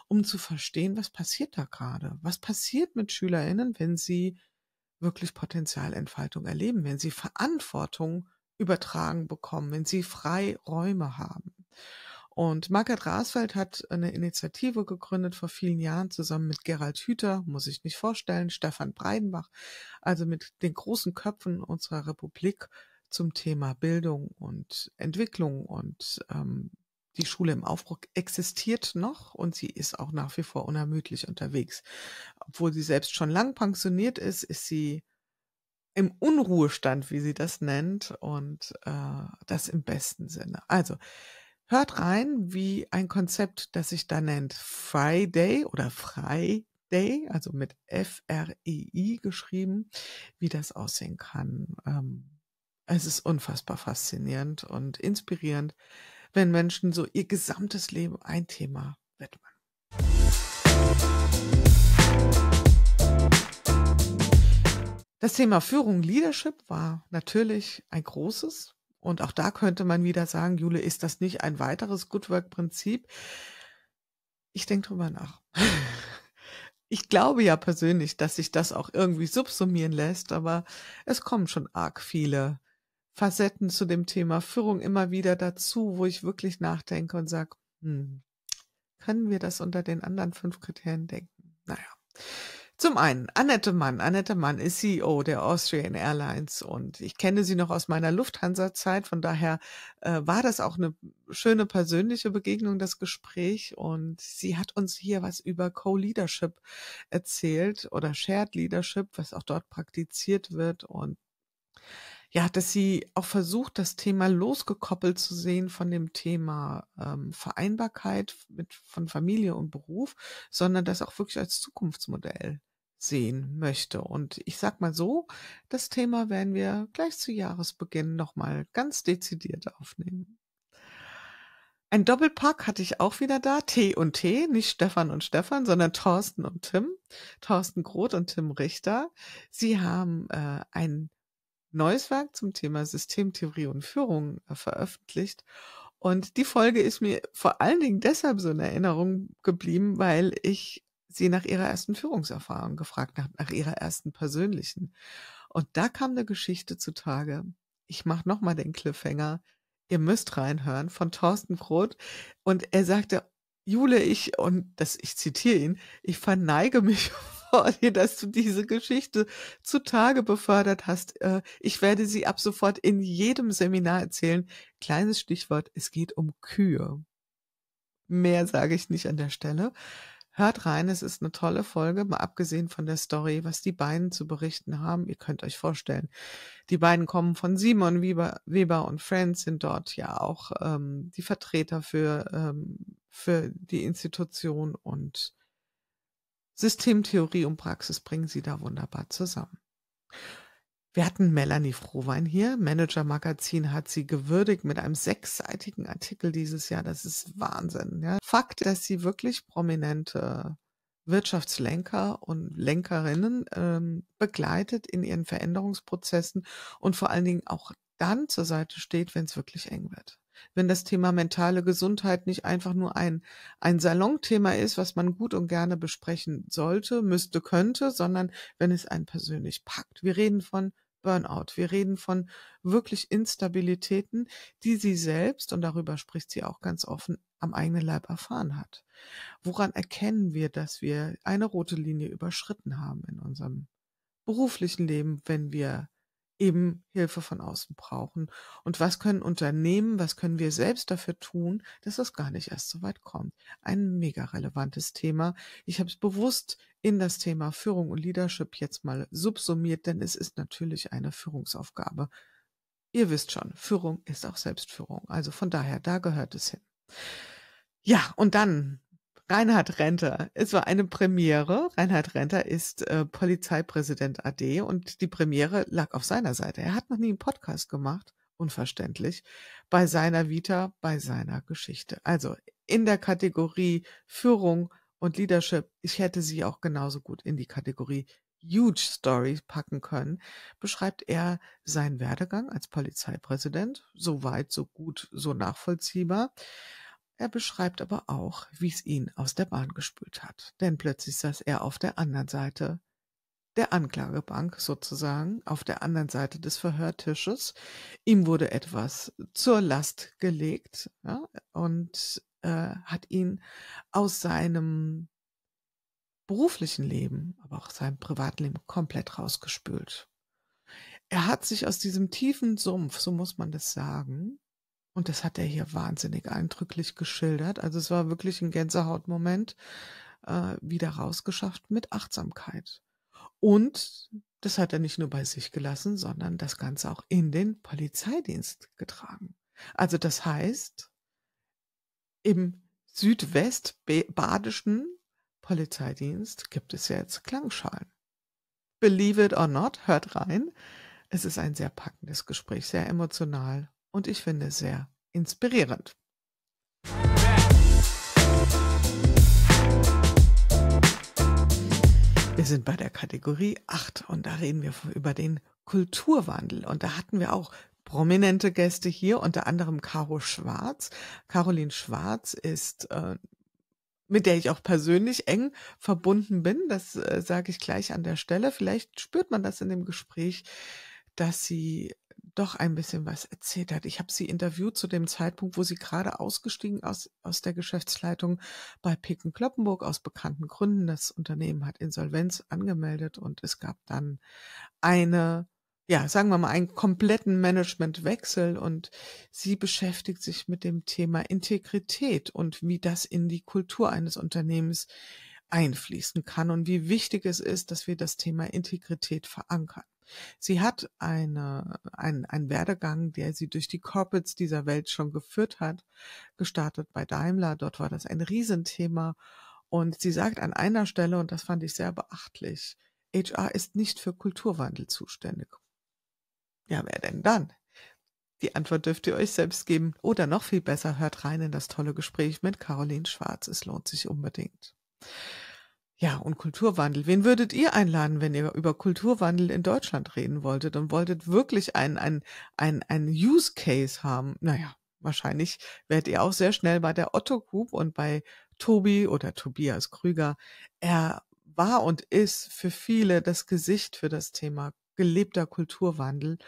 um zu verstehen, was passiert da gerade? Was passiert mit SchülerInnen, wenn sie wirklich Potenzialentfaltung erleben, wenn sie Verantwortung übertragen bekommen, wenn sie frei Räume haben. Und Margaret Rasfeld hat eine Initiative gegründet vor vielen Jahren zusammen mit Gerald Hüther, muss ich nicht vorstellen, Stefan Breidenbach, also mit den großen Köpfen unserer Republik zum Thema Bildung und Entwicklung und ähm, die Schule im Aufbruch existiert noch und sie ist auch nach wie vor unermüdlich unterwegs. Obwohl sie selbst schon lang pensioniert ist, ist sie im Unruhestand, wie sie das nennt, und äh, das im besten Sinne. Also Hört rein, wie ein Konzept, das sich da nennt Friday oder Frei Day, also mit F-R-E-I geschrieben, wie das aussehen kann. Ähm, es ist unfassbar faszinierend und inspirierend, wenn Menschen so ihr gesamtes Leben ein Thema widmen. Das Thema Führung, Leadership war natürlich ein großes und auch da könnte man wieder sagen, Jule, ist das nicht ein weiteres Good Work-Prinzip? Ich denke drüber nach. <laughs> Ich glaube ja persönlich, dass sich das auch irgendwie subsumieren lässt, aber es kommen schon arg viele Facetten zu dem Thema Führung immer wieder dazu, wo ich wirklich nachdenke und sage, hm, können wir das unter den anderen fünf Kriterien denken? Naja. Zum einen, Annette Mann. Annette Mann ist CEO der Austrian Airlines und ich kenne sie noch aus meiner Lufthansa-Zeit. Von daher äh, war das auch eine schöne persönliche Begegnung, das Gespräch. Und sie hat uns hier was über Co-Leadership erzählt oder Shared Leadership, was auch dort praktiziert wird. Und ja, dass sie auch versucht, das Thema losgekoppelt zu sehen von dem Thema ähm, Vereinbarkeit mit, von Familie und Beruf, sondern das auch wirklich als Zukunftsmodell sehen möchte. Und ich sag mal so, das Thema werden wir gleich zu Jahresbeginn nochmal ganz dezidiert aufnehmen. Ein Doppelpack hatte ich auch wieder da, T und T, nicht Stefan und Stefan, sondern Thorsten und Tim, Thorsten Groth und Tim Richter. Sie haben äh, ein neues Werk zum Thema Systemtheorie und Führung äh, veröffentlicht. Und die Folge ist mir vor allen Dingen deshalb so in Erinnerung geblieben, weil ich sie nach ihrer ersten Führungserfahrung gefragt, nach, nach ihrer ersten persönlichen. Und da kam eine Geschichte zutage. Ich mache nochmal den Cliffhanger. Ihr müsst reinhören von Thorsten Groth. Und er sagte, Jule, ich, und das, ich zitiere ihn, ich verneige mich <laughs> vor dir, dass du diese Geschichte zutage befördert hast. Äh, ich werde sie ab sofort in jedem Seminar erzählen. Kleines Stichwort, es geht um Kühe. Mehr sage ich nicht an der Stelle. Hört rein, es ist eine tolle Folge, mal abgesehen von der Story, was die beiden zu berichten haben. Ihr könnt euch vorstellen, die beiden kommen von Simon Weber, Weber und Friends, sind dort ja auch ähm, die Vertreter für, ähm, für die Institution und Systemtheorie und Praxis bringen sie da wunderbar zusammen. Wir hatten Melanie Frohwein hier. Manager Magazin hat sie gewürdigt mit einem sechsseitigen Artikel dieses Jahr. Das ist Wahnsinn. Ja. Fakt, dass sie wirklich prominente Wirtschaftslenker und Lenkerinnen ähm, begleitet in ihren Veränderungsprozessen und vor allen Dingen auch dann zur Seite steht, wenn es wirklich eng wird wenn das Thema mentale Gesundheit nicht einfach nur ein, ein Salonthema ist, was man gut und gerne besprechen sollte, müsste, könnte, sondern wenn es einen persönlich packt. Wir reden von Burnout. Wir reden von wirklich Instabilitäten, die sie selbst, und darüber spricht sie auch ganz offen, am eigenen Leib erfahren hat. Woran erkennen wir, dass wir eine rote Linie überschritten haben in unserem beruflichen Leben, wenn wir eben Hilfe von außen brauchen. Und was können Unternehmen, was können wir selbst dafür tun, dass das gar nicht erst so weit kommt? Ein mega relevantes Thema. Ich habe es bewusst in das Thema Führung und Leadership jetzt mal subsumiert, denn es ist natürlich eine Führungsaufgabe. Ihr wisst schon, Führung ist auch Selbstführung. Also von daher, da gehört es hin. Ja, und dann Reinhard Renter. Es war eine Premiere. Reinhard Renter ist äh, Polizeipräsident AD und die Premiere lag auf seiner Seite. Er hat noch nie einen Podcast gemacht, unverständlich, bei seiner Vita, bei seiner Geschichte. Also in der Kategorie Führung und Leadership, ich hätte sie auch genauso gut in die Kategorie Huge Story packen können, beschreibt er seinen Werdegang als Polizeipräsident, so weit, so gut, so nachvollziehbar. Er beschreibt aber auch, wie es ihn aus der Bahn gespült hat, denn plötzlich saß er auf der anderen Seite der Anklagebank sozusagen, auf der anderen Seite des Verhörtisches. Ihm wurde etwas zur Last gelegt ja, und äh, hat ihn aus seinem beruflichen Leben, aber auch seinem Privatleben komplett rausgespült. Er hat sich aus diesem tiefen Sumpf, so muss man das sagen, und das hat er hier wahnsinnig eindrücklich geschildert. Also es war wirklich ein Gänsehautmoment, äh, wieder rausgeschafft mit Achtsamkeit. Und das hat er nicht nur bei sich gelassen, sondern das Ganze auch in den Polizeidienst getragen. Also das heißt, im südwestbadischen Polizeidienst gibt es jetzt Klangschalen. Believe it or not, hört rein. Es ist ein sehr packendes Gespräch, sehr emotional und ich finde es sehr inspirierend. Wir sind bei der Kategorie 8 und da reden wir über den Kulturwandel und da hatten wir auch prominente Gäste hier, unter anderem Caro Schwarz. Caroline Schwarz ist äh, mit der ich auch persönlich eng verbunden bin. Das äh, sage ich gleich an der Stelle. Vielleicht spürt man das in dem Gespräch, dass sie doch ein bisschen was erzählt hat. Ich habe sie interviewt zu dem Zeitpunkt, wo sie gerade ausgestiegen aus, aus der Geschäftsleitung bei Picken Kloppenburg aus bekannten Gründen. Das Unternehmen hat Insolvenz angemeldet und es gab dann eine, ja, sagen wir mal, einen kompletten Managementwechsel und sie beschäftigt sich mit dem Thema Integrität und wie das in die Kultur eines Unternehmens einfließen kann und wie wichtig es ist, dass wir das Thema Integrität verankern. Sie hat eine, ein, einen Werdegang, der sie durch die Corporates dieser Welt schon geführt hat, gestartet bei Daimler. Dort war das ein Riesenthema. Und sie sagt an einer Stelle, und das fand ich sehr beachtlich, HR ist nicht für Kulturwandel zuständig. Ja, wer denn dann? Die Antwort dürft ihr euch selbst geben. Oder noch viel besser, hört rein in das tolle Gespräch mit Caroline Schwarz. Es lohnt sich unbedingt. Ja, und Kulturwandel. Wen würdet ihr einladen, wenn ihr über Kulturwandel in Deutschland reden wolltet und wolltet wirklich einen einen einen einen Use Case haben? Naja, wahrscheinlich werdet ihr auch sehr schnell bei der Otto Group und bei Tobi oder Tobias Krüger. Er war und ist für viele das Gesicht für das Thema gelebter Kulturwandel.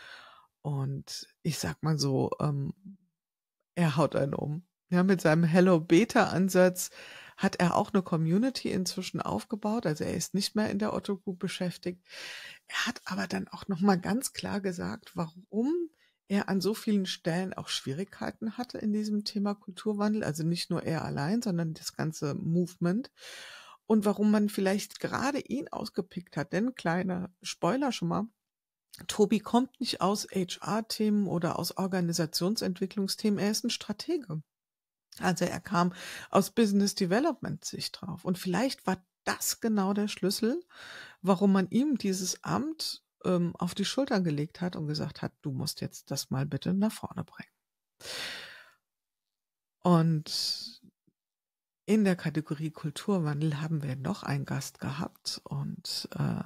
Und ich sag mal so, ähm, er haut einen um. Ja, mit seinem Hello Beta Ansatz hat er auch eine Community inzwischen aufgebaut. Also er ist nicht mehr in der Otto Group beschäftigt. Er hat aber dann auch nochmal ganz klar gesagt, warum er an so vielen Stellen auch Schwierigkeiten hatte in diesem Thema Kulturwandel. Also nicht nur er allein, sondern das ganze Movement. Und warum man vielleicht gerade ihn ausgepickt hat. Denn kleiner Spoiler schon mal. Tobi kommt nicht aus HR-Themen oder aus Organisationsentwicklungsthemen. Er ist ein Stratege. Also er kam aus Business Development Sicht drauf. Und vielleicht war das genau der Schlüssel, warum man ihm dieses Amt ähm, auf die Schulter gelegt hat und gesagt hat, du musst jetzt das mal bitte nach vorne bringen. Und in der Kategorie Kulturwandel haben wir noch einen Gast gehabt und äh,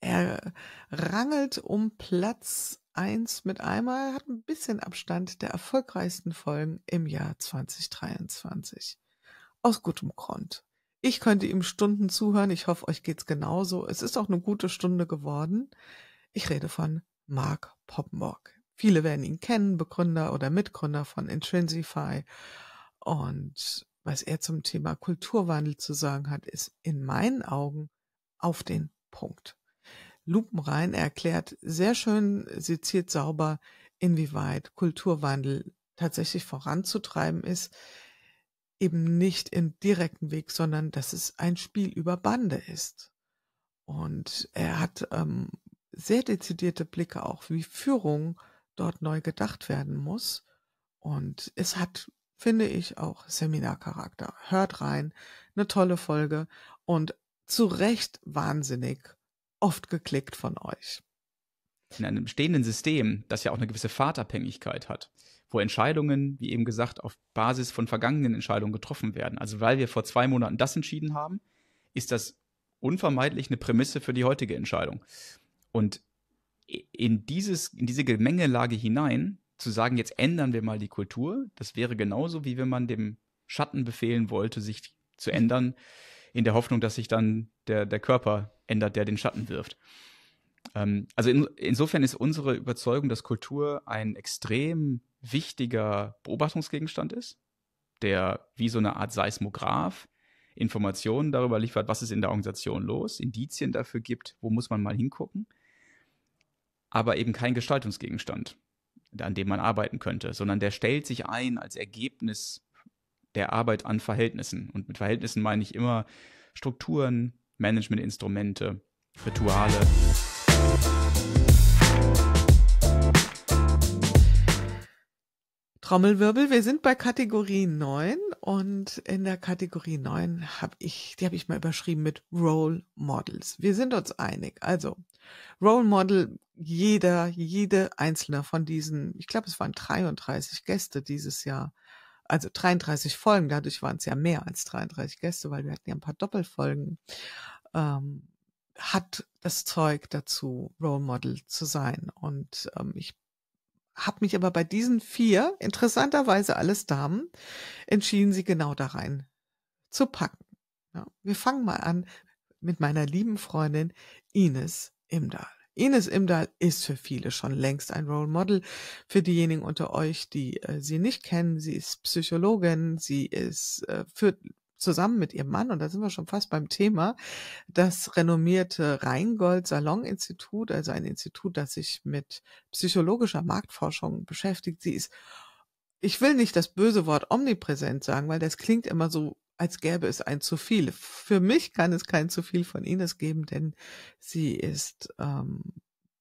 er rangelt um Platz eins mit einmal hat ein bisschen Abstand der erfolgreichsten Folgen im Jahr 2023. Aus gutem Grund. Ich könnte ihm Stunden zuhören. Ich hoffe, euch geht's genauso. Es ist auch eine gute Stunde geworden. Ich rede von Mark Poppenbock. Viele werden ihn kennen, Begründer oder Mitgründer von Intrinsify. Und was er zum Thema Kulturwandel zu sagen hat, ist in meinen Augen auf den Punkt lupenrein. Er erklärt sehr schön, seziert sauber, inwieweit Kulturwandel tatsächlich voranzutreiben ist. Eben nicht im direkten Weg, sondern dass es ein Spiel über Bande ist. Und er hat ähm, sehr dezidierte Blicke auch, wie Führung dort neu gedacht werden muss. Und es hat, finde ich, auch Seminarcharakter. Hört rein, eine tolle Folge und zu Recht wahnsinnig oft geklickt von euch? In einem bestehenden System, das ja auch eine gewisse Fahrtabhängigkeit hat, wo Entscheidungen, wie eben gesagt, auf Basis von vergangenen Entscheidungen getroffen werden. Also weil wir vor zwei Monaten das entschieden haben, ist das unvermeidlich eine Prämisse für die heutige Entscheidung. Und in, dieses, in diese Gemengelage hinein zu sagen, jetzt ändern wir mal die Kultur, das wäre genauso, wie wenn man dem Schatten befehlen wollte, sich zu ändern, in der Hoffnung, dass sich dann der, der Körper ändert, der den Schatten wirft. Ähm, also in, insofern ist unsere Überzeugung, dass Kultur ein extrem wichtiger Beobachtungsgegenstand ist, der wie so eine Art Seismograph Informationen darüber liefert, was ist in der Organisation los, Indizien dafür gibt, wo muss man mal hingucken, aber eben kein Gestaltungsgegenstand, an dem man arbeiten könnte, sondern der stellt sich ein als Ergebnis der Arbeit an Verhältnissen. Und mit Verhältnissen meine ich immer Strukturen, Managementinstrumente, Rituale. Trommelwirbel, wir sind bei Kategorie 9 und in der Kategorie 9 habe ich, die habe ich mal überschrieben mit Role Models. Wir sind uns einig. Also Role Model, jeder, jede einzelne von diesen, ich glaube, es waren 33 Gäste dieses Jahr, also 33 Folgen, dadurch waren es ja mehr als 33 Gäste, weil wir hatten ja ein paar Doppelfolgen, ähm, hat das Zeug dazu, Role Model zu sein. Und ähm, ich habe mich aber bei diesen vier, interessanterweise alles Damen, entschieden, sie genau da rein zu packen. Ja, wir fangen mal an mit meiner lieben Freundin Ines Imdahl. Ines Imdahl ist für viele schon längst ein Role Model. Für diejenigen unter euch, die äh, sie nicht kennen, sie ist Psychologin, sie ist äh, für zusammen mit ihrem Mann, und da sind wir schon fast beim Thema, das renommierte Rheingold Salon Institut, also ein Institut, das sich mit psychologischer Marktforschung beschäftigt. Sie ist, ich will nicht das böse Wort omnipräsent sagen, weil das klingt immer so als gäbe es ein zu viel. Für mich kann es kein zu viel von Ines geben, denn sie ist ähm,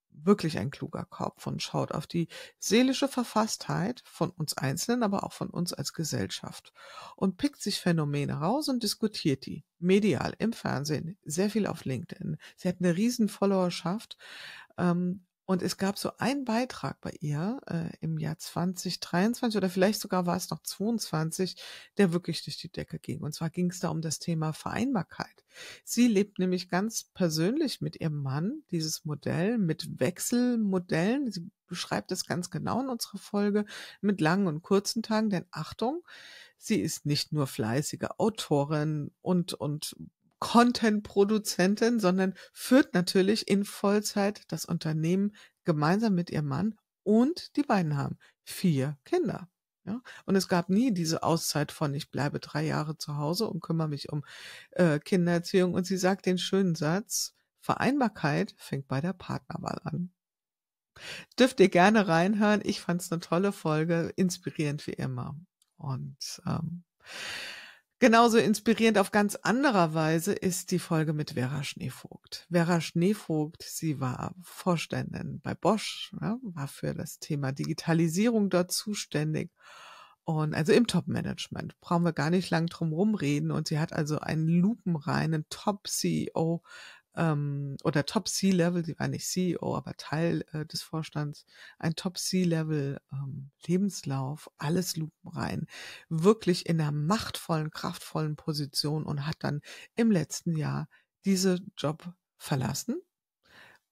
wirklich ein kluger Kopf und schaut auf die seelische Verfasstheit von uns Einzelnen, aber auch von uns als Gesellschaft und pickt sich Phänomene raus und diskutiert die medial, im Fernsehen, sehr viel auf LinkedIn. Sie hat eine riesen Followerschaft, ähm, und es gab so einen Beitrag bei ihr äh, im Jahr 2023 oder vielleicht sogar war es noch 22, der wirklich durch die Decke ging. Und zwar ging es da um das Thema Vereinbarkeit. Sie lebt nämlich ganz persönlich mit ihrem Mann dieses Modell mit Wechselmodellen. Sie beschreibt es ganz genau in unserer Folge mit langen und kurzen Tagen. Denn Achtung, sie ist nicht nur fleißige Autorin und, und Content-Produzentin, sondern führt natürlich in Vollzeit das Unternehmen gemeinsam mit ihrem Mann und die beiden haben vier Kinder. Ja? Und es gab nie diese Auszeit von, ich bleibe drei Jahre zu Hause und kümmere mich um äh, Kindererziehung. Und sie sagt den schönen Satz, Vereinbarkeit fängt bei der Partnerwahl an. Dürft ihr gerne reinhören. Ich fand es eine tolle Folge, inspirierend wie immer. Und ähm, Genauso inspirierend auf ganz anderer Weise ist die Folge mit Vera Schneevogt. Vera Schneevogt, sie war Vorständin bei Bosch, ja, ne, war für das Thema Digitalisierung dort zuständig. Und also im Top-Management brauchen wir gar nicht lang drum rumreden. Und sie hat also einen lupenreinen Top-CEO ähm, oder Top C-Level, sie war nicht CEO, aber Teil äh, des Vorstands, ein Top C-Level ähm, Lebenslauf, alles lupen rein, wirklich in einer machtvollen, kraftvollen Position und hat dann im letzten Jahr diese Job verlassen,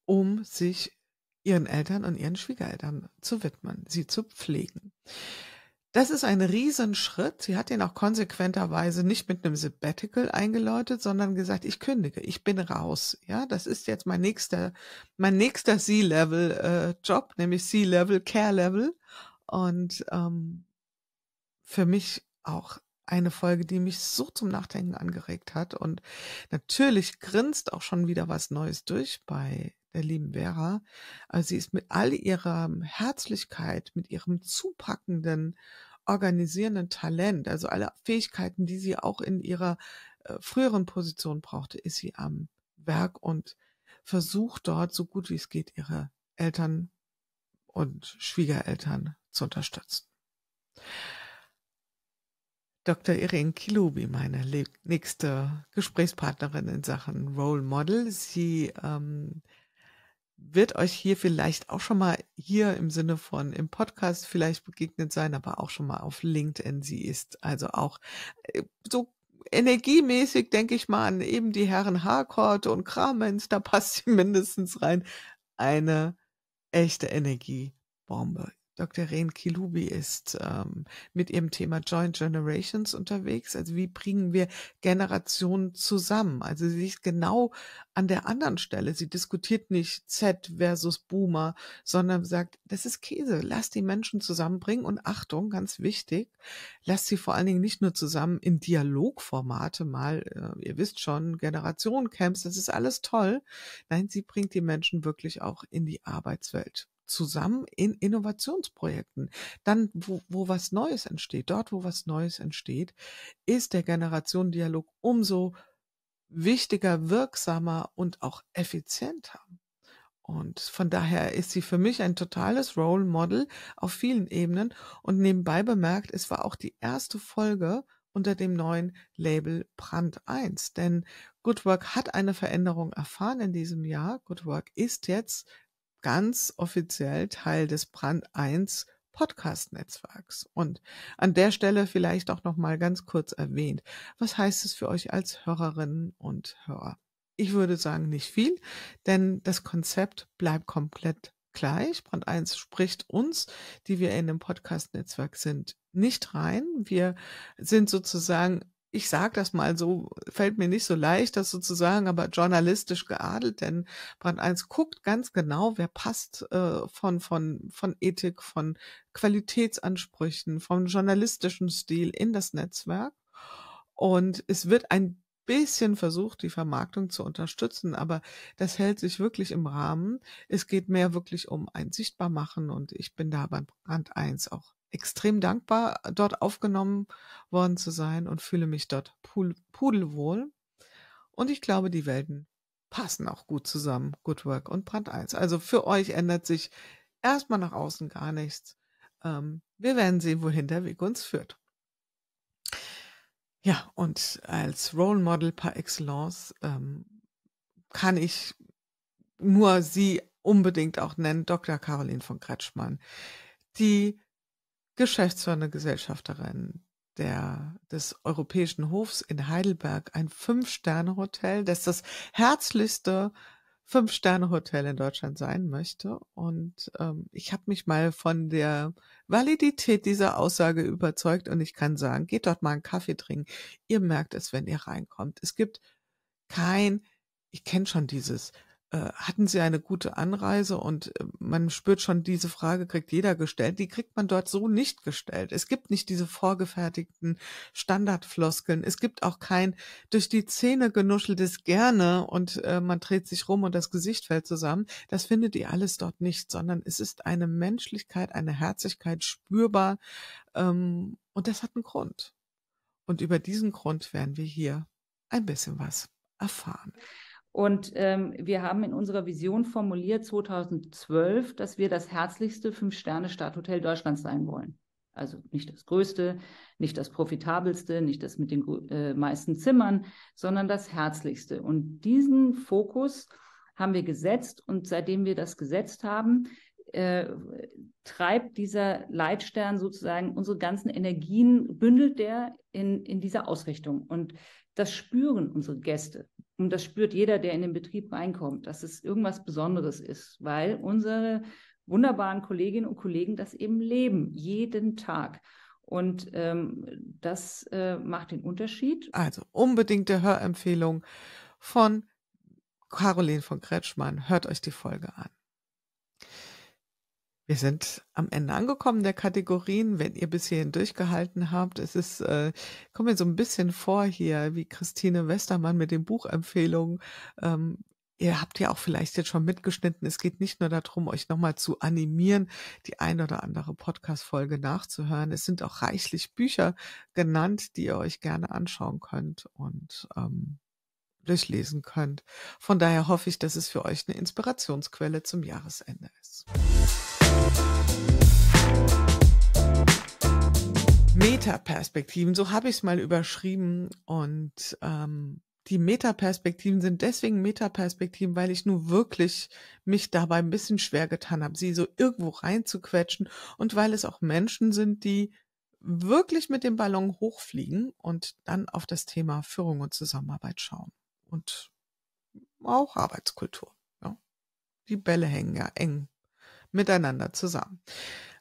um sich ihren Eltern und ihren Schwiegereltern zu widmen, sie zu pflegen. Das ist ein Riesenschritt. Sie hat den auch konsequenterweise nicht mit einem Sabbatical eingeläutet, sondern gesagt, ich kündige, ich bin raus. Ja, das ist jetzt mein nächster, mein nächster C-Level-Job, äh, nämlich C-Level, Care-Level. Und ähm, für mich auch eine Folge, die mich so zum Nachdenken angeregt hat. Und natürlich grinst auch schon wieder was Neues durch bei der lieben Vera. Also sie ist mit all ihrer Herzlichkeit, mit ihrem zupackenden, organisierenden Talent, also alle Fähigkeiten, die sie auch in ihrer äh, früheren Position brauchte, ist sie am Werk und versucht dort so gut wie es geht, ihre Eltern und Schwiegereltern zu unterstützen. Dr. Irene Kilubi, meine nächste Gesprächspartnerin in Sachen Role Model. Sie ähm, wird euch hier vielleicht auch schon mal hier im Sinne von im Podcast vielleicht begegnet sein, aber auch schon mal auf LinkedIn. Sie ist also auch äh, so energiemäßig, denke ich mal, an eben die Herren Harcourt und Kramens, da <laughs> passt sie mindestens rein. Eine echte Energiebombe Dr. Ren Kilubi ist ähm, mit ihrem Thema Joint Generations unterwegs. Also wie bringen wir Generationen zusammen? Also sie ist genau an der anderen Stelle. Sie diskutiert nicht Z versus Boomer, sondern sagt, das ist Käse. Lass die Menschen zusammenbringen und Achtung, ganz wichtig, lass sie vor allen Dingen nicht nur zusammen in Dialogformate mal, äh, ihr wisst schon, Generationencamps, das ist alles toll. Nein, sie bringt die Menschen wirklich auch in die Arbeitswelt zusammen in Innovationsprojekten. Dann, wo, wo was Neues entsteht, dort, wo was Neues entsteht, ist der Generationendialog umso wichtiger, wirksamer und auch effizienter. Und von daher ist sie für mich ein totales Role Model auf vielen Ebenen. Und nebenbei bemerkt, es war auch die erste Folge unter dem neuen Label Brand 1. Denn Good Work hat eine Veränderung erfahren in diesem Jahr. Good Work ist jetzt ganz offiziell Teil des Brand 1 Podcast-Netzwerks. Und an der Stelle vielleicht auch nochmal ganz kurz erwähnt, was heißt es für euch als Hörerinnen und Hörer? Ich würde sagen, nicht viel, denn das Konzept bleibt komplett gleich. Brand 1 spricht uns, die wir in dem Podcast-Netzwerk sind, nicht rein. Wir sind sozusagen ich sage das mal so, fällt mir nicht so leicht, das sozusagen, aber journalistisch geadelt, denn Brand 1 guckt ganz genau, wer passt äh, von, von, von Ethik, von Qualitätsansprüchen, vom journalistischen Stil in das Netzwerk. Und es wird ein bisschen versucht, die Vermarktung zu unterstützen, aber das hält sich wirklich im Rahmen. Es geht mehr wirklich um ein Sichtbarmachen und ich bin da beim Brand 1 auch extrem dankbar, äh, dort aufgenommen worden zu sein und fühle mich dort pudelwohl. Und ich glaube, die Welten passen auch gut zusammen, Good Work und Brand 1. Also für euch ändert sich erstmal nach außen gar nichts. Ähm, wir werden sehen, wohin der Weg uns führt. Ja, und als Role Model par excellence ähm, kann ich nur sie unbedingt auch nennen, Dr. Caroline von Kretschmann, die geschäftsführende Gesellschafterin der, des Europäischen Hofs in Heidelberg, ein Fünf-Sterne-Hotel, das das herzlichste Fünf-Sterne-Hotel in Deutschland sein möchte. Und ähm, ich habe mich mal von der Validität dieser Aussage überzeugt und ich kann sagen, geht dort mal einen Kaffee trinken. Ihr merkt es, wenn ihr reinkommt. Es gibt kein, ich kenne schon dieses äh, hatten sie eine gute Anreise und äh, man spürt schon, diese Frage kriegt jeder gestellt. Die kriegt man dort so nicht gestellt. Es gibt nicht diese vorgefertigten Standardfloskeln. Es gibt auch kein durch die Zähne genuscheltes Gerne und äh, man dreht sich rum und das Gesicht fällt zusammen. Das findet ihr alles dort nicht, sondern es ist eine Menschlichkeit, eine Herzlichkeit spürbar ähm, und das hat einen Grund. Und über diesen Grund werden wir hier ein bisschen was erfahren. Und ähm, wir haben in unserer Vision formuliert 2012, dass wir das herzlichste Fünf-Sterne-Stadthotel Deutschlands sein wollen. Also nicht das größte, nicht das profitabelste, nicht das mit den äh, meisten Zimmern, sondern das herzlichste. Und diesen Fokus haben wir gesetzt und seitdem wir das gesetzt haben, äh, treibt dieser Leitstern sozusagen unsere ganzen Energien, bündelt der in, in dieser Ausrichtung. Und das spüren unsere Gäste und das spürt jeder, der in den Betrieb reinkommt, dass es irgendwas Besonderes ist, weil unsere wunderbaren Kolleginnen und Kollegen das eben leben, jeden Tag. Und ähm, das äh, macht den Unterschied. Also unbedingte Hörempfehlung von Caroline von Kretschmann. Hört euch die Folge an. Wir sind am Ende angekommen der Kategorien. Wenn ihr bis hierhin durchgehalten habt, es ist, äh, kommt mir so ein bisschen vor hier, wie Christine Westermann mit den Buchempfehlungen. Ähm, ihr habt ja auch vielleicht jetzt schon mitgeschnitten. Es geht nicht nur darum, euch nochmal zu animieren, die ein oder andere Podcast-Folge nachzuhören. Es sind auch reichlich Bücher genannt, die ihr euch gerne anschauen könnt und ähm, durchlesen könnt. Von daher hoffe ich, dass es für euch eine Inspirationsquelle zum Jahresende ist. Metaperspektiven, so habe ich es mal überschrieben. Und ähm, die Metaperspektiven sind deswegen Metaperspektiven, weil ich nur wirklich mich dabei ein bisschen schwer getan habe, sie so irgendwo reinzuquetschen und weil es auch Menschen sind, die wirklich mit dem Ballon hochfliegen und dann auf das Thema Führung und Zusammenarbeit schauen und auch Arbeitskultur. Ja. Die Bälle hängen ja eng miteinander zusammen.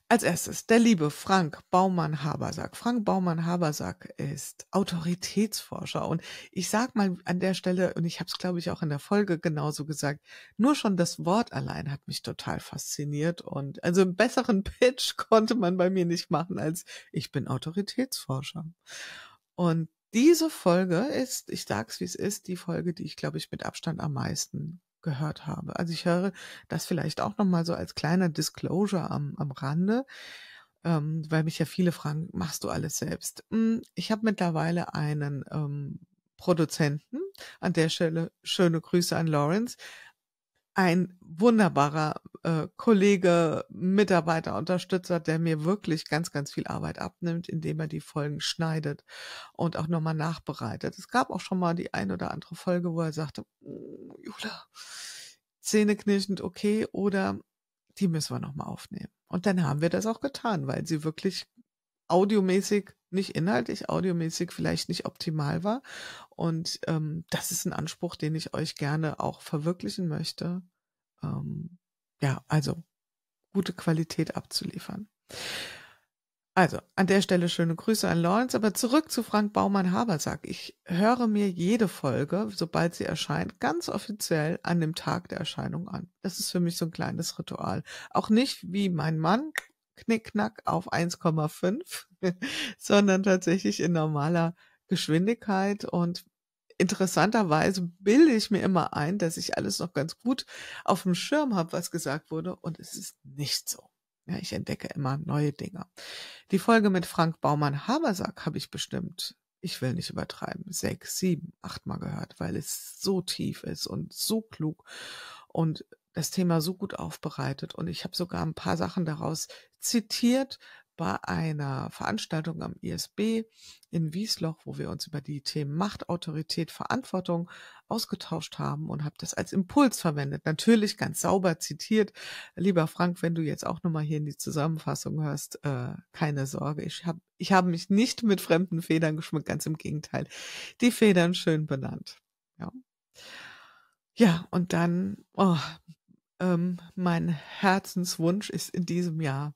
Als erstes, der liebe Frank Baumann-Habersack. Frank Baumann-Habersack ist Autoritätsforscher und ich sag mal an der Stelle, und ich habe es glaube ich auch in der Folge genauso gesagt, nur schon das Wort allein hat mich total fasziniert und also einen besseren <laughs> Pitch konnte man bei mir nicht machen als ich bin Autoritätsforscher. Und diese Folge ist, ich sag's wie es ist, die Folge, die ich glaube ich mit Abstand am meisten gehört habe. Also ich höre das vielleicht auch nochmal so als kleiner Disclosure am, am Rande, ähm, weil mich ja viele fragen, machst du alles selbst? Hm, ich habe mittlerweile einen ähm, Produzenten, an der Stelle schöne Grüße an Lawrence, ein wunderbarer äh, Kollege, Mitarbeiter, Unterstützer, der mir wirklich ganz, ganz viel Arbeit abnimmt, indem er die Folgen schneidet und auch nochmal nachbereitet. Es gab auch schon mal die ein oder andere Folge, wo er sagte, mm, Jula, zähneknirschend, okay, oder die müssen wir nochmal aufnehmen. Und dann haben wir das auch getan, weil sie wirklich audiomäßig, nicht inhaltlich, audiomäßig vielleicht nicht optimal war. Und ähm, das ist ein Anspruch, den ich euch gerne auch verwirklichen möchte. Ähm, ja, also gute Qualität abzuliefern. Also, an der Stelle schöne Grüße an Lawrence, aber zurück zu Frank Baumann-Habersack. Ich höre mir jede Folge, sobald sie erscheint, ganz offiziell an dem Tag der Erscheinung an. Das ist für mich so ein kleines Ritual. Auch nicht wie mein Mann, knickknack auf 1,5, <laughs> sondern tatsächlich in normaler Geschwindigkeit und interessanterweise bilde ich mir immer ein, dass ich alles noch ganz gut auf dem Schirm habe, was gesagt wurde, und es ist nicht so. Ja, ich entdecke immer neue Dinge. Die Folge mit Frank Baumann-Habersack habe ich bestimmt, ich will nicht übertreiben, sechs, sieben, achtmal gehört, weil es so tief ist und so klug und das Thema so gut aufbereitet. Und ich habe sogar ein paar Sachen daraus zitiert, bei einer Veranstaltung am ISB in Wiesloch, wo wir uns über die Themen Macht, Autorität, Verantwortung ausgetauscht haben und habe das als Impuls verwendet. Natürlich ganz sauber zitiert. Lieber Frank, wenn du jetzt auch nochmal hier in die Zusammenfassung hörst, äh, keine Sorge. Ich habe ich hab mich nicht mit fremden Federn geschmückt, ganz im Gegenteil. Die Federn schön benannt. Ja, ja und dann, oh, ähm, mein Herzenswunsch ist in diesem Jahr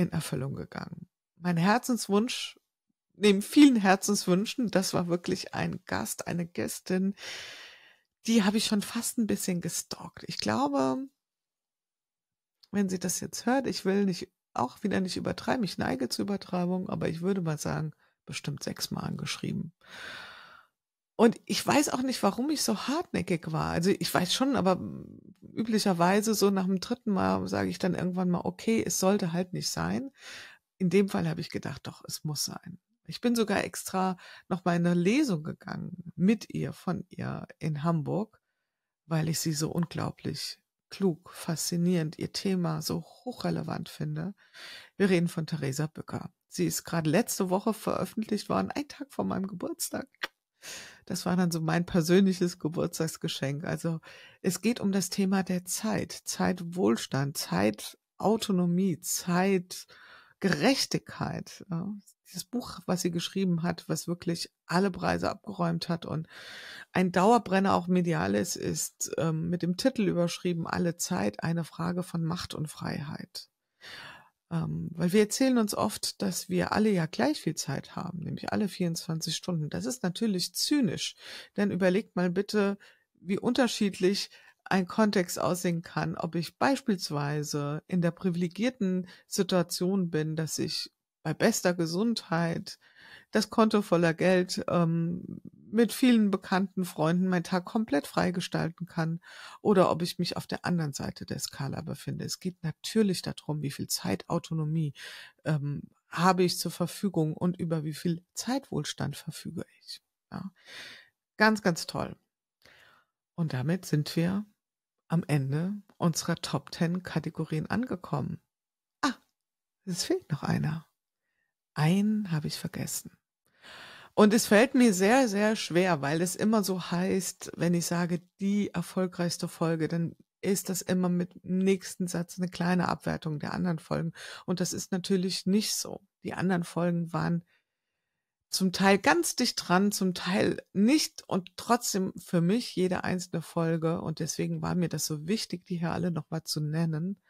in Erfüllung gegangen. Mein Herzenswunsch, neben vielen Herzenswünschen, das war wirklich ein Gast, eine Gästin, die habe ich schon fast ein bisschen gestalkt. Ich glaube, wenn sie das jetzt hört, ich will nicht auch wieder nicht übertreiben, ich neige zur Übertreibung, aber ich würde mal sagen, bestimmt sechsmal angeschrieben. Und ich weiß auch nicht, warum ich so hartnäckig war. Also ich weiß schon, aber üblicherweise so nach dem dritten Mal sage ich dann irgendwann mal, okay, es sollte halt nicht sein. In dem Fall habe ich gedacht, doch, es muss sein. Ich bin sogar extra noch mal in eine Lesung gegangen mit ihr, von ihr in Hamburg, weil ich sie so unglaublich klug, faszinierend, ihr Thema so hochrelevant finde. Wir reden von Theresa Bücker. Sie ist gerade letzte Woche veröffentlicht worden, ein Tag vor meinem Geburtstag. Das war dann so mein persönliches Geburtstagsgeschenk. Also es geht um das Thema der Zeit, Zeitwohlstand, Zeitautonomie, Zeitgerechtigkeit. Ja. Dieses Buch, was sie geschrieben hat, was wirklich alle Preise abgeräumt hat und ein Dauerbrenner auch medial ist, ist ähm, mit dem Titel überschrieben, Alle Zeit, eine Frage von Macht und Freiheit. Ähm, weil wir erzählen uns oft, dass wir alle ja gleich viel Zeit haben, nämlich alle 24 Stunden. Das ist natürlich zynisch, denn überlegt mal bitte, wie unterschiedlich ein Kontext aussehen kann, ob ich beispielsweise in der privilegierten Situation bin, dass ich bei bester Gesundheit das Konto voller Geld ähm, mit vielen bekannten Freunden meinen Tag komplett freigestalten kann oder ob ich mich auf der anderen Seite der Skala befinde. Es geht natürlich darum, wie viel Zeitautonomie ähm, habe ich zur Verfügung und über wie viel Zeitwohlstand verfüge ich. Ja. Ganz, ganz toll. Und damit sind wir am Ende unserer Top 10 Kategorien angekommen. Ah, es fehlt noch einer. Einen habe ich vergessen. Und es fällt mir sehr, sehr schwer, weil es immer so heißt, wenn ich sage, die erfolgreichste Folge, dann ist das immer mit dem nächsten Satz eine kleine Abwertung der anderen Folgen. Und das ist natürlich nicht so. Die anderen Folgen waren zum Teil ganz dicht dran, zum Teil nicht und trotzdem für mich jede einzelne Folge und deswegen war mir das so wichtig, die hier alle nochmal zu nennen,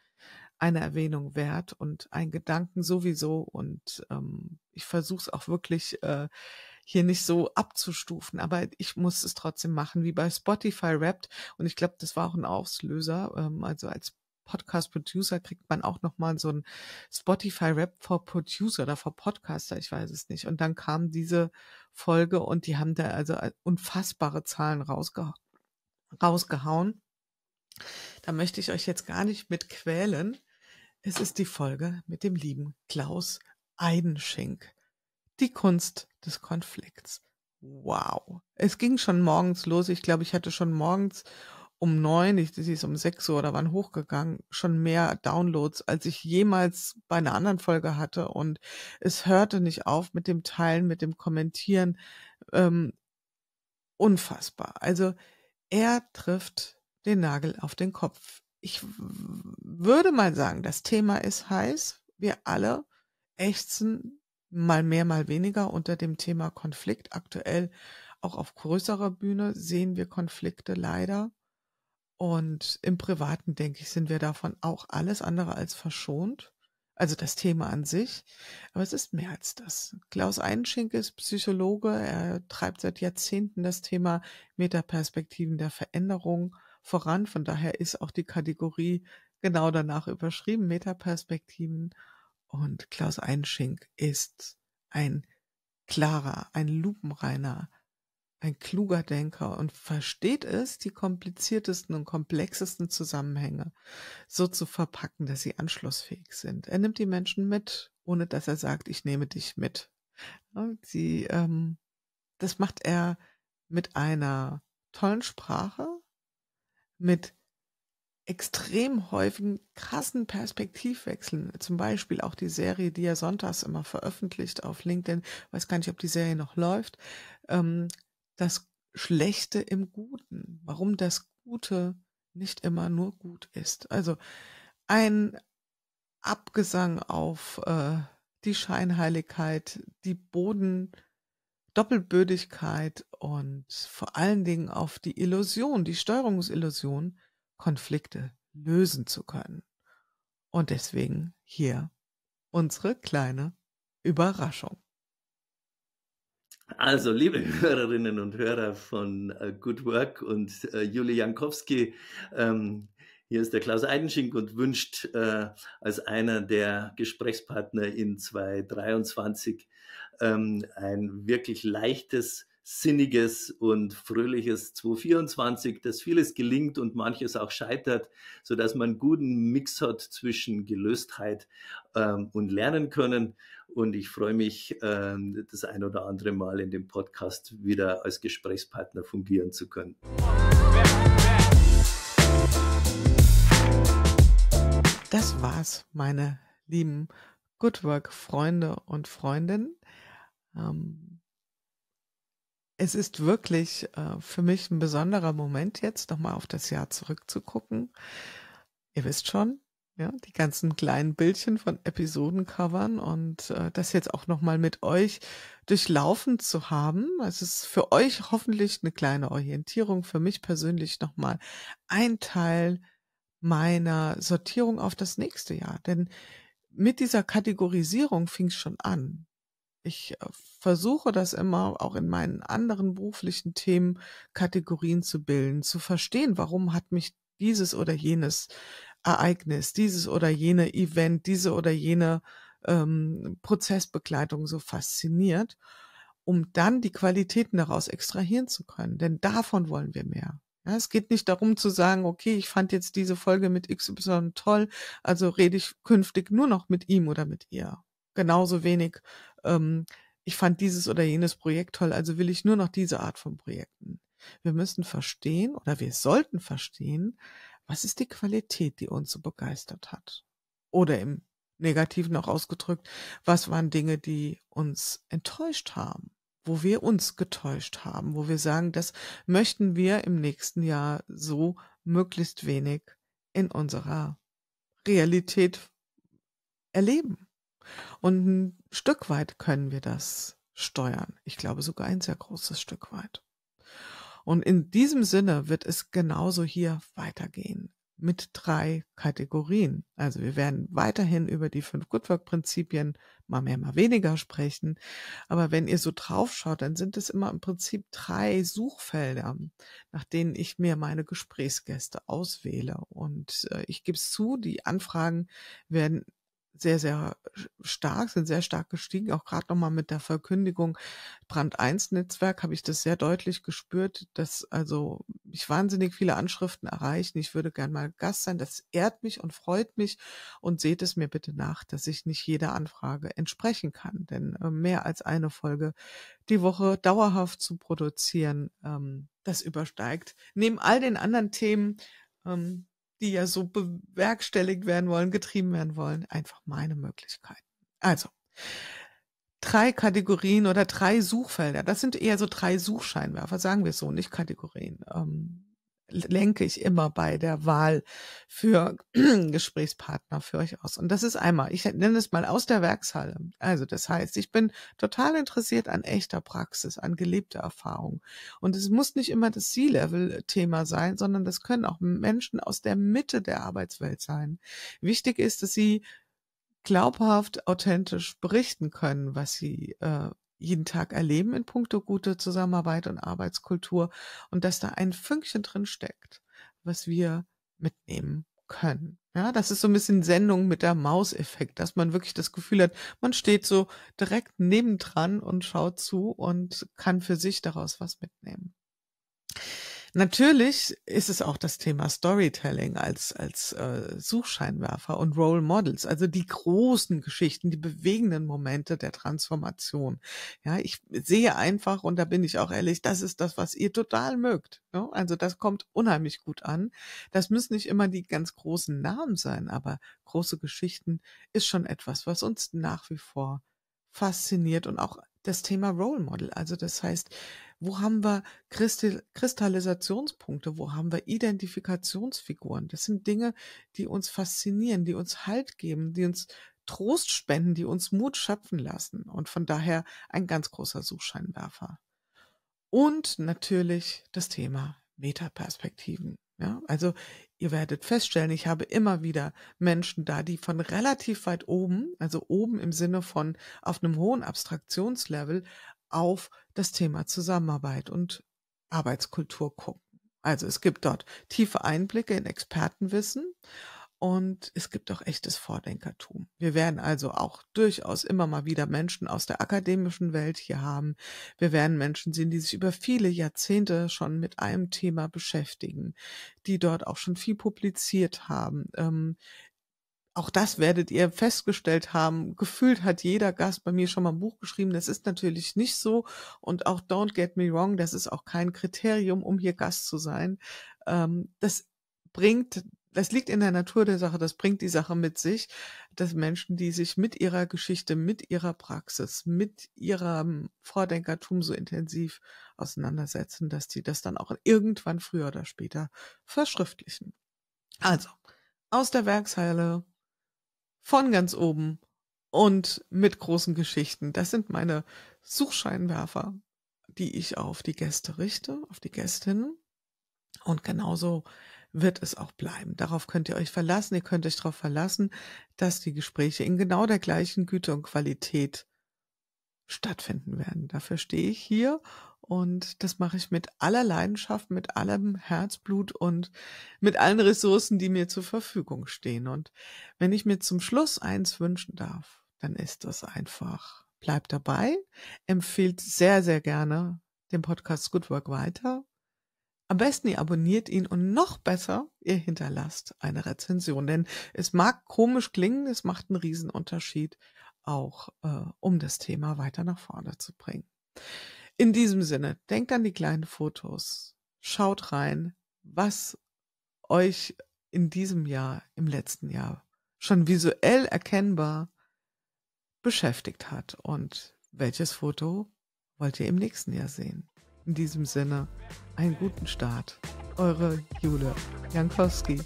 eine Erwähnung wert und ein Gedanken sowieso und ähm, ich versuche es auch wirklich äh, hier nicht so abzustufen, aber ich muss es trotzdem machen, wie bei Spotify Wrapped. Und ich glaube, das war auch ein Auslöser. Ähm, also als Podcast-Producer kriegt man auch nochmal so ein Spotify-Rap for Producer oder for Podcaster, ich weiß es nicht. Und dann kam diese Folge und die haben da also äh, unfassbare Zahlen rausgeha rausgehauen. Da möchte ich euch jetzt gar nicht mit quälen. Es ist die Folge mit dem lieben Klaus Eidenschenk. Die Kunst des Konflikts. Wow. Es ging schon morgens los. Ich glaube, ich hatte schon morgens um neun, ich, sie ist um sechs Uhr oder wann hochgegangen, schon mehr Downloads, als ich jemals bei einer anderen Folge hatte. Und es hörte nicht auf mit dem Teilen, mit dem Kommentieren. Ähm, unfassbar. Also er trifft den Nagel auf den Kopf. Ich würde mal sagen, das Thema ist heiß. Wir alle ächzen mal mehr, mal weniger unter dem Thema Konflikt. Aktuell auch auf größerer Bühne sehen wir Konflikte leider. Und im Privaten, denke ich, sind wir davon auch alles andere als verschont. Also das Thema an sich. Aber es ist mehr als das. Klaus Einschink ist Psychologe. Er treibt seit Jahrzehnten das Thema Metaperspektiven der Veränderung voran. Von daher ist auch die Kategorie genau danach überschrieben. Metaperspektiven und Klaus Einschink ist ein klarer, ein lupenreiner, ein kluger Denker und versteht es, die kompliziertesten und komplexesten Zusammenhänge so zu verpacken, dass sie anschlussfähig sind. Er nimmt die Menschen mit, ohne dass er sagt, ich nehme dich mit. Sie, ähm, das macht er mit einer tollen Sprache, mit extrem häufigen krassen Perspektivwechseln. Zum Beispiel auch die Serie, die er sonntags immer veröffentlicht auf LinkedIn. Weiß gar nicht, ob die Serie noch läuft. Ähm, das Schlechte im Guten. Warum das Gute nicht immer nur gut ist. Also ein Abgesang auf äh, die Scheinheiligkeit, die Boden, Doppelbödigkeit und vor allen Dingen auf die Illusion, die Steuerungsillusion, Konflikte lösen zu können. Und deswegen hier unsere kleine Überraschung. Also, liebe Hörerinnen und Hörer von äh, Good Work und äh, Juli Jankowski, ähm, hier ist der Klaus Eidenschink und wünscht äh, als einer der Gesprächspartner in 2023 ähm, ein wirklich leichtes sinniges und fröhliches 224, dass vieles gelingt und manches auch scheitert, so dass man einen guten Mix hat zwischen Gelöstheit ähm, und Lernen können. Und ich freue mich, ähm, das ein oder andere Mal in dem Podcast wieder als Gesprächspartner fungieren zu können. Das war's, meine lieben Good Work Freunde und Freundinnen. Ähm es ist wirklich äh, für mich ein besonderer Moment jetzt, nochmal auf das Jahr zurückzugucken. Ihr wisst schon, ja, die ganzen kleinen Bildchen von Episodencovern und äh, das jetzt auch nochmal mit euch durchlaufen zu haben. Es ist für euch hoffentlich eine kleine Orientierung, für mich persönlich nochmal ein Teil meiner Sortierung auf das nächste Jahr. Denn mit dieser Kategorisierung fing es schon an. Ich äh, versuche das immer auch in meinen anderen beruflichen Themen Kategorien zu bilden, zu verstehen, warum hat mich dieses oder jenes Ereignis, dieses oder jene Event, diese oder jene ähm, Prozessbegleitung so fasziniert, um dann die Qualitäten daraus extrahieren zu können. Denn davon wollen wir mehr. Ja, es geht nicht darum zu sagen, okay, ich fand jetzt diese Folge mit XY toll, also rede ich künftig nur noch mit ihm oder mit ihr. Genauso wenig ähm, ich fand dieses oder jenes Projekt toll, also will ich nur noch diese Art von Projekten. Wir müssen verstehen oder wir sollten verstehen, was ist die Qualität, die uns so begeistert hat. Oder im Negativen auch ausgedrückt, was waren Dinge, die uns enttäuscht haben, wo wir uns getäuscht haben, wo wir sagen, das möchten wir im nächsten Jahr so möglichst wenig in unserer Realität erleben. Und ein Stück weit können wir das steuern. Ich glaube sogar ein sehr großes Stück weit. Und in diesem Sinne wird es genauso hier weitergehen mit drei Kategorien. Also wir werden weiterhin über die fünf Good Work Prinzipien mal mehr, mal weniger sprechen. Aber wenn ihr so draufschaut, dann sind es immer im Prinzip drei Suchfelder, nach denen ich mir meine Gesprächsgäste auswähle. Und äh, ich gebe es zu, die Anfragen werden sehr, sehr stark, sind sehr stark gestiegen, auch gerade nochmal mit der Verkündigung Brand 1 Netzwerk habe ich das sehr deutlich gespürt, dass also ich wahnsinnig viele Anschriften erreichen. Ich würde gern mal Gast sein. Das ehrt mich und freut mich und seht es mir bitte nach, dass ich nicht jeder Anfrage entsprechen kann, denn äh, mehr als eine Folge die Woche dauerhaft zu produzieren, ähm, das übersteigt neben all den anderen Themen, ähm, die ja so bewerkstelligt werden wollen, getrieben werden wollen, einfach meine Möglichkeiten. Also, drei Kategorien oder drei Suchfelder. Das sind eher so drei Suchscheinwerfer, sagen wir es so, nicht Kategorien. Ähm, lenke ich immer bei der Wahl für <clears throat> Gesprächspartner für euch aus. Und das ist einmal, ich nenne es mal aus der Werkshalle. Also das heißt, ich bin total interessiert an echter Praxis, an gelebter Erfahrung. Und es muss nicht immer das C-Level-Thema sein, sondern das können auch Menschen aus der Mitte der Arbeitswelt sein. Wichtig ist, dass sie glaubhaft, authentisch berichten können, was sie äh, jeden Tag erleben in puncto gute Zusammenarbeit und Arbeitskultur und dass da ein Fünkchen drin steckt, was wir mitnehmen können. Ja, das ist so ein bisschen Sendung mit der Mauseffekt, dass man wirklich das Gefühl hat, man steht so direkt nebendran und schaut zu und kann für sich daraus was mitnehmen. Natürlich ist es auch das Thema Storytelling als, als äh, Suchscheinwerfer und Role Models, also die großen Geschichten, die bewegenden Momente der Transformation. Ja, ich sehe einfach, und da bin ich auch ehrlich, das ist das, was ihr total mögt. Ja? Ne? Also das kommt unheimlich gut an. Das müssen nicht immer die ganz großen Namen sein, aber große Geschichten ist schon etwas, was uns nach wie vor fasziniert und auch das Thema Role Model. Also das heißt, wo haben wir Christi Kristallisationspunkte? Wo haben wir Identifikationsfiguren? Das sind Dinge, die uns faszinieren, die uns Halt geben, die uns Trost spenden, die uns Mut schöpfen lassen. Und von daher ein ganz großer Suchscheinwerfer. Und natürlich das Thema Metaperspektiven. Ja, also ihr werdet feststellen, ich habe immer wieder Menschen da, die von relativ weit oben, also oben im Sinne von auf einem hohen Abstraktionslevel, auf das Thema Zusammenarbeit und Arbeitskultur gucken. Also es gibt dort tiefe Einblicke in Expertenwissen und es gibt auch echtes Vordenkertum. Wir werden also auch durchaus immer mal wieder Menschen aus der akademischen Welt hier haben. Wir werden Menschen sehen, die sich über viele Jahrzehnte schon mit einem Thema beschäftigen, die dort auch schon viel publiziert haben, ähm, auch das werdet ihr festgestellt haben. Gefühlt hat jeder Gast bei mir schon mal ein Buch geschrieben. Das ist natürlich nicht so. Und auch Don't Get Me Wrong, das ist auch kein Kriterium, um hier Gast zu sein. Ähm, das bringt, das liegt in der Natur der Sache. Das bringt die Sache mit sich, dass Menschen, die sich mit ihrer Geschichte, mit ihrer Praxis, mit ihrem Vordenkertum so intensiv auseinandersetzen, dass die das dann auch irgendwann früher oder später verschriftlichen. Also. Aus der Werkshalle von ganz oben und mit großen Geschichten. Das sind meine Suchscheinwerfer, die ich auf die Gäste richte, auf die Gästinnen. Und genauso wird es auch bleiben. Darauf könnt ihr euch verlassen. Ihr könnt euch darauf verlassen, dass die Gespräche in genau der gleichen Güte und Qualität stattfinden werden. Dafür stehe ich hier und das mache ich mit aller Leidenschaft, mit allem Herzblut und mit allen Ressourcen, die mir zur Verfügung stehen. Und wenn ich mir zum Schluss eins wünschen darf, dann ist das einfach. Bleibt dabei, empfehlt sehr, sehr gerne den Podcast Good Work weiter. Am besten ihr abonniert ihn und noch besser, ihr hinterlasst eine Rezension. Denn es mag komisch klingen, es macht einen Riesenunterschied, auch äh, um das Thema weiter nach vorne zu bringen. In diesem Sinne, denkt an die kleinen Fotos. Schaut rein, was euch in diesem Jahr, im letzten Jahr schon visuell erkennbar beschäftigt hat und welches Foto wollt ihr im nächsten Jahr sehen. In diesem Sinne, einen guten Start. Eure Jule Jankowski.